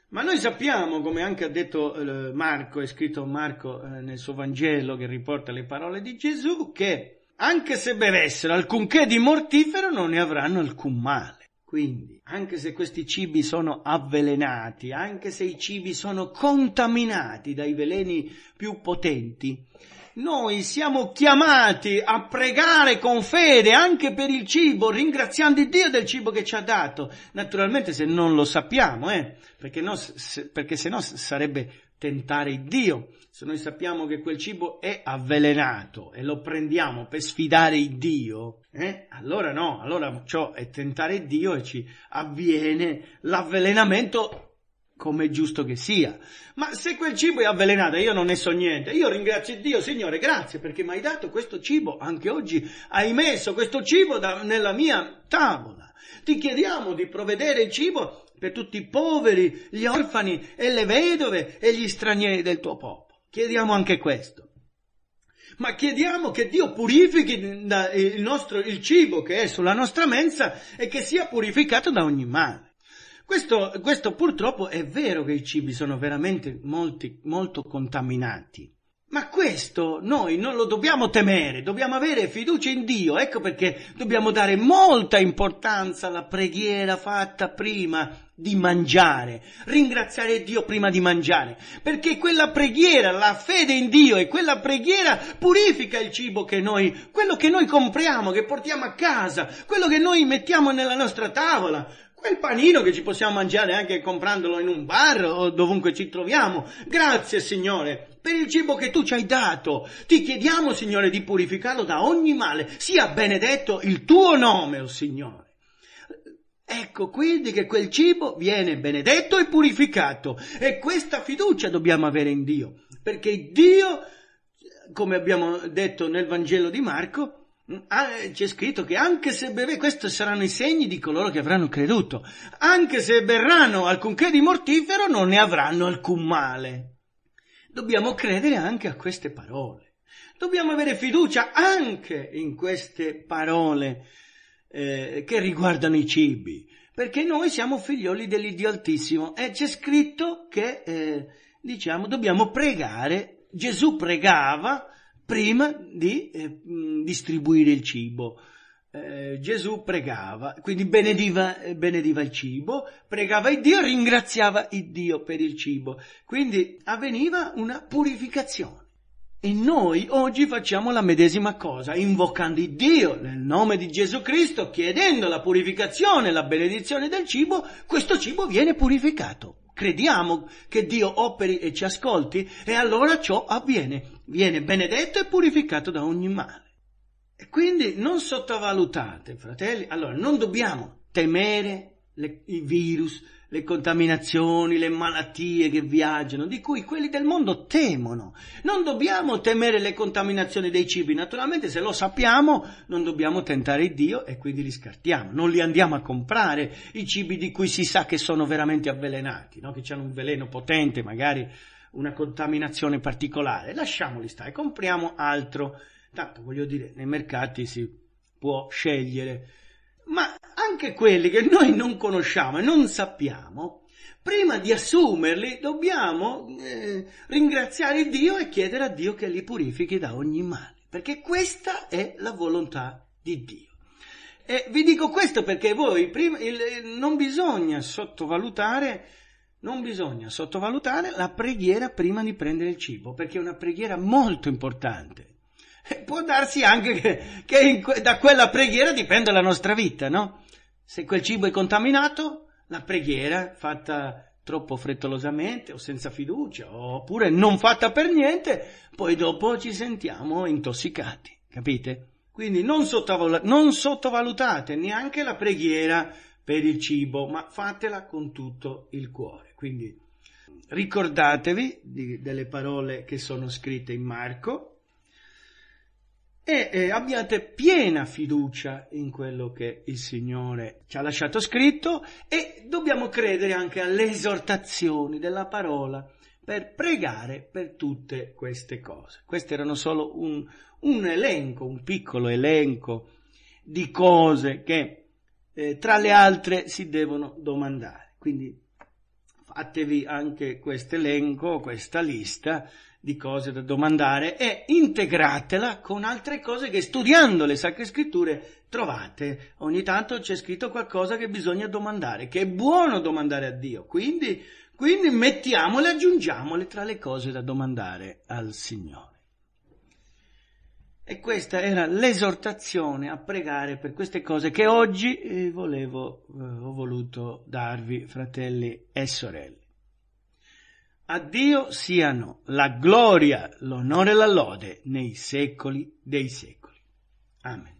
Ma noi sappiamo, come anche ha detto eh, Marco, è scritto Marco eh, nel suo Vangelo che riporta le parole di Gesù, che anche se bevessero alcunché di mortifero, non ne avranno alcun male. Quindi, anche se questi cibi sono avvelenati, anche se i cibi sono contaminati dai veleni più potenti, noi siamo chiamati a pregare con fede anche per il cibo, ringraziando il Dio del cibo che ci ha dato. Naturalmente se non lo sappiamo, eh, perché, no, se, perché se no sarebbe tentare Dio. Se noi sappiamo che quel cibo è avvelenato e lo prendiamo per sfidare Dio, eh, allora no, allora ciò è tentare Dio e ci avviene l'avvelenamento come è giusto che sia. Ma se quel cibo è avvelenato e io non ne so niente, io ringrazio Dio, Signore, grazie perché mi hai dato questo cibo, anche oggi hai messo questo cibo da, nella mia tavola. Ti chiediamo di provvedere il cibo per tutti i poveri, gli orfani e le vedove e gli stranieri del tuo popolo. Chiediamo anche questo. Ma chiediamo che Dio purifichi il, nostro, il cibo che è sulla nostra mensa e che sia purificato da ogni male. Questo, questo, purtroppo è vero che i cibi sono veramente molti, molto contaminati, ma questo noi non lo dobbiamo temere, dobbiamo avere fiducia in Dio, ecco perché dobbiamo dare molta importanza alla preghiera fatta prima di mangiare, ringraziare Dio prima di mangiare, perché quella preghiera, la fede in Dio e quella preghiera purifica il cibo che noi, quello che noi compriamo, che portiamo a casa, quello che noi mettiamo nella nostra tavola, quel panino che ci possiamo mangiare anche comprandolo in un bar o dovunque ci troviamo. Grazie Signore per il cibo che tu ci hai dato. Ti chiediamo Signore di purificarlo da ogni male. Sia benedetto il tuo nome, o oh Signore. Ecco quindi che quel cibo viene benedetto e purificato e questa fiducia dobbiamo avere in Dio, perché Dio, come abbiamo detto nel Vangelo di Marco, mm, c'è scritto che anche se beve, questi saranno i segni di coloro che avranno creduto, anche se berranno alcunché di mortifero non ne avranno alcun male. Dobbiamo credere anche a queste parole, dobbiamo avere fiducia anche in queste parole eh, che riguardano i cibi, perché noi siamo figlioli dell'Iddio Altissimo e c'è scritto che, eh, diciamo, dobbiamo pregare. Gesù pregava prima di eh, distribuire il cibo. Eh, Gesù pregava, quindi benediva, eh, benediva il cibo, pregava il Dio, ringraziava il Dio per il cibo, quindi avveniva una purificazione. E noi oggi facciamo la medesima cosa, invocando Dio nel nome di Gesù Cristo, chiedendo la purificazione, la benedizione del cibo, questo cibo viene purificato. Crediamo che Dio operi e ci ascolti e allora ciò avviene, viene benedetto e purificato da ogni male. E quindi non sottovalutate, fratelli, allora non dobbiamo temere le, i virus, le contaminazioni, le malattie che viaggiano, di cui quelli del mondo temono. Non dobbiamo temere le contaminazioni dei cibi, naturalmente se lo sappiamo non dobbiamo tentare Dio e quindi li scartiamo, non li andiamo a comprare i cibi di cui si sa che sono veramente avvelenati, no? che hanno un veleno potente, magari una contaminazione particolare, lasciamoli stare, compriamo altro. Tanto voglio dire, nei mercati si può scegliere ma anche quelli che noi non conosciamo e non sappiamo, prima di assumerli dobbiamo eh, ringraziare Dio e chiedere a Dio che li purifichi da ogni male, perché questa è la volontà di Dio. E vi dico questo perché voi prima, il, non, bisogna non bisogna sottovalutare la preghiera prima di prendere il cibo, perché è una preghiera molto importante. Eh, può darsi anche che, che in, da quella preghiera dipenda la nostra vita, no? Se quel cibo è contaminato, la preghiera fatta troppo frettolosamente o senza fiducia, oppure non fatta per niente, poi dopo ci sentiamo intossicati, capite? Quindi non, sottovalutate, non sottovalutate neanche la preghiera per il cibo, ma fatela con tutto il cuore. Quindi ricordatevi di, delle parole che sono scritte in Marco e eh, abbiate piena fiducia in quello che il Signore ci ha lasciato scritto e dobbiamo credere anche alle esortazioni della parola per pregare per tutte queste cose. Questo erano solo un, un elenco, un piccolo elenco di cose che eh, tra le altre si devono domandare. Quindi fatevi anche questo elenco, questa lista di cose da domandare e integratela con altre cose che studiando le sacre scritture trovate. Ogni tanto c'è scritto qualcosa che bisogna domandare, che è buono domandare a Dio. Quindi, quindi mettiamole, aggiungiamole tra le cose da domandare al Signore. E questa era l'esortazione a pregare per queste cose che oggi eh, volevo, eh, ho voluto darvi, fratelli e sorelle. A Dio siano la gloria, l'onore e la lode nei secoli dei secoli. Amen.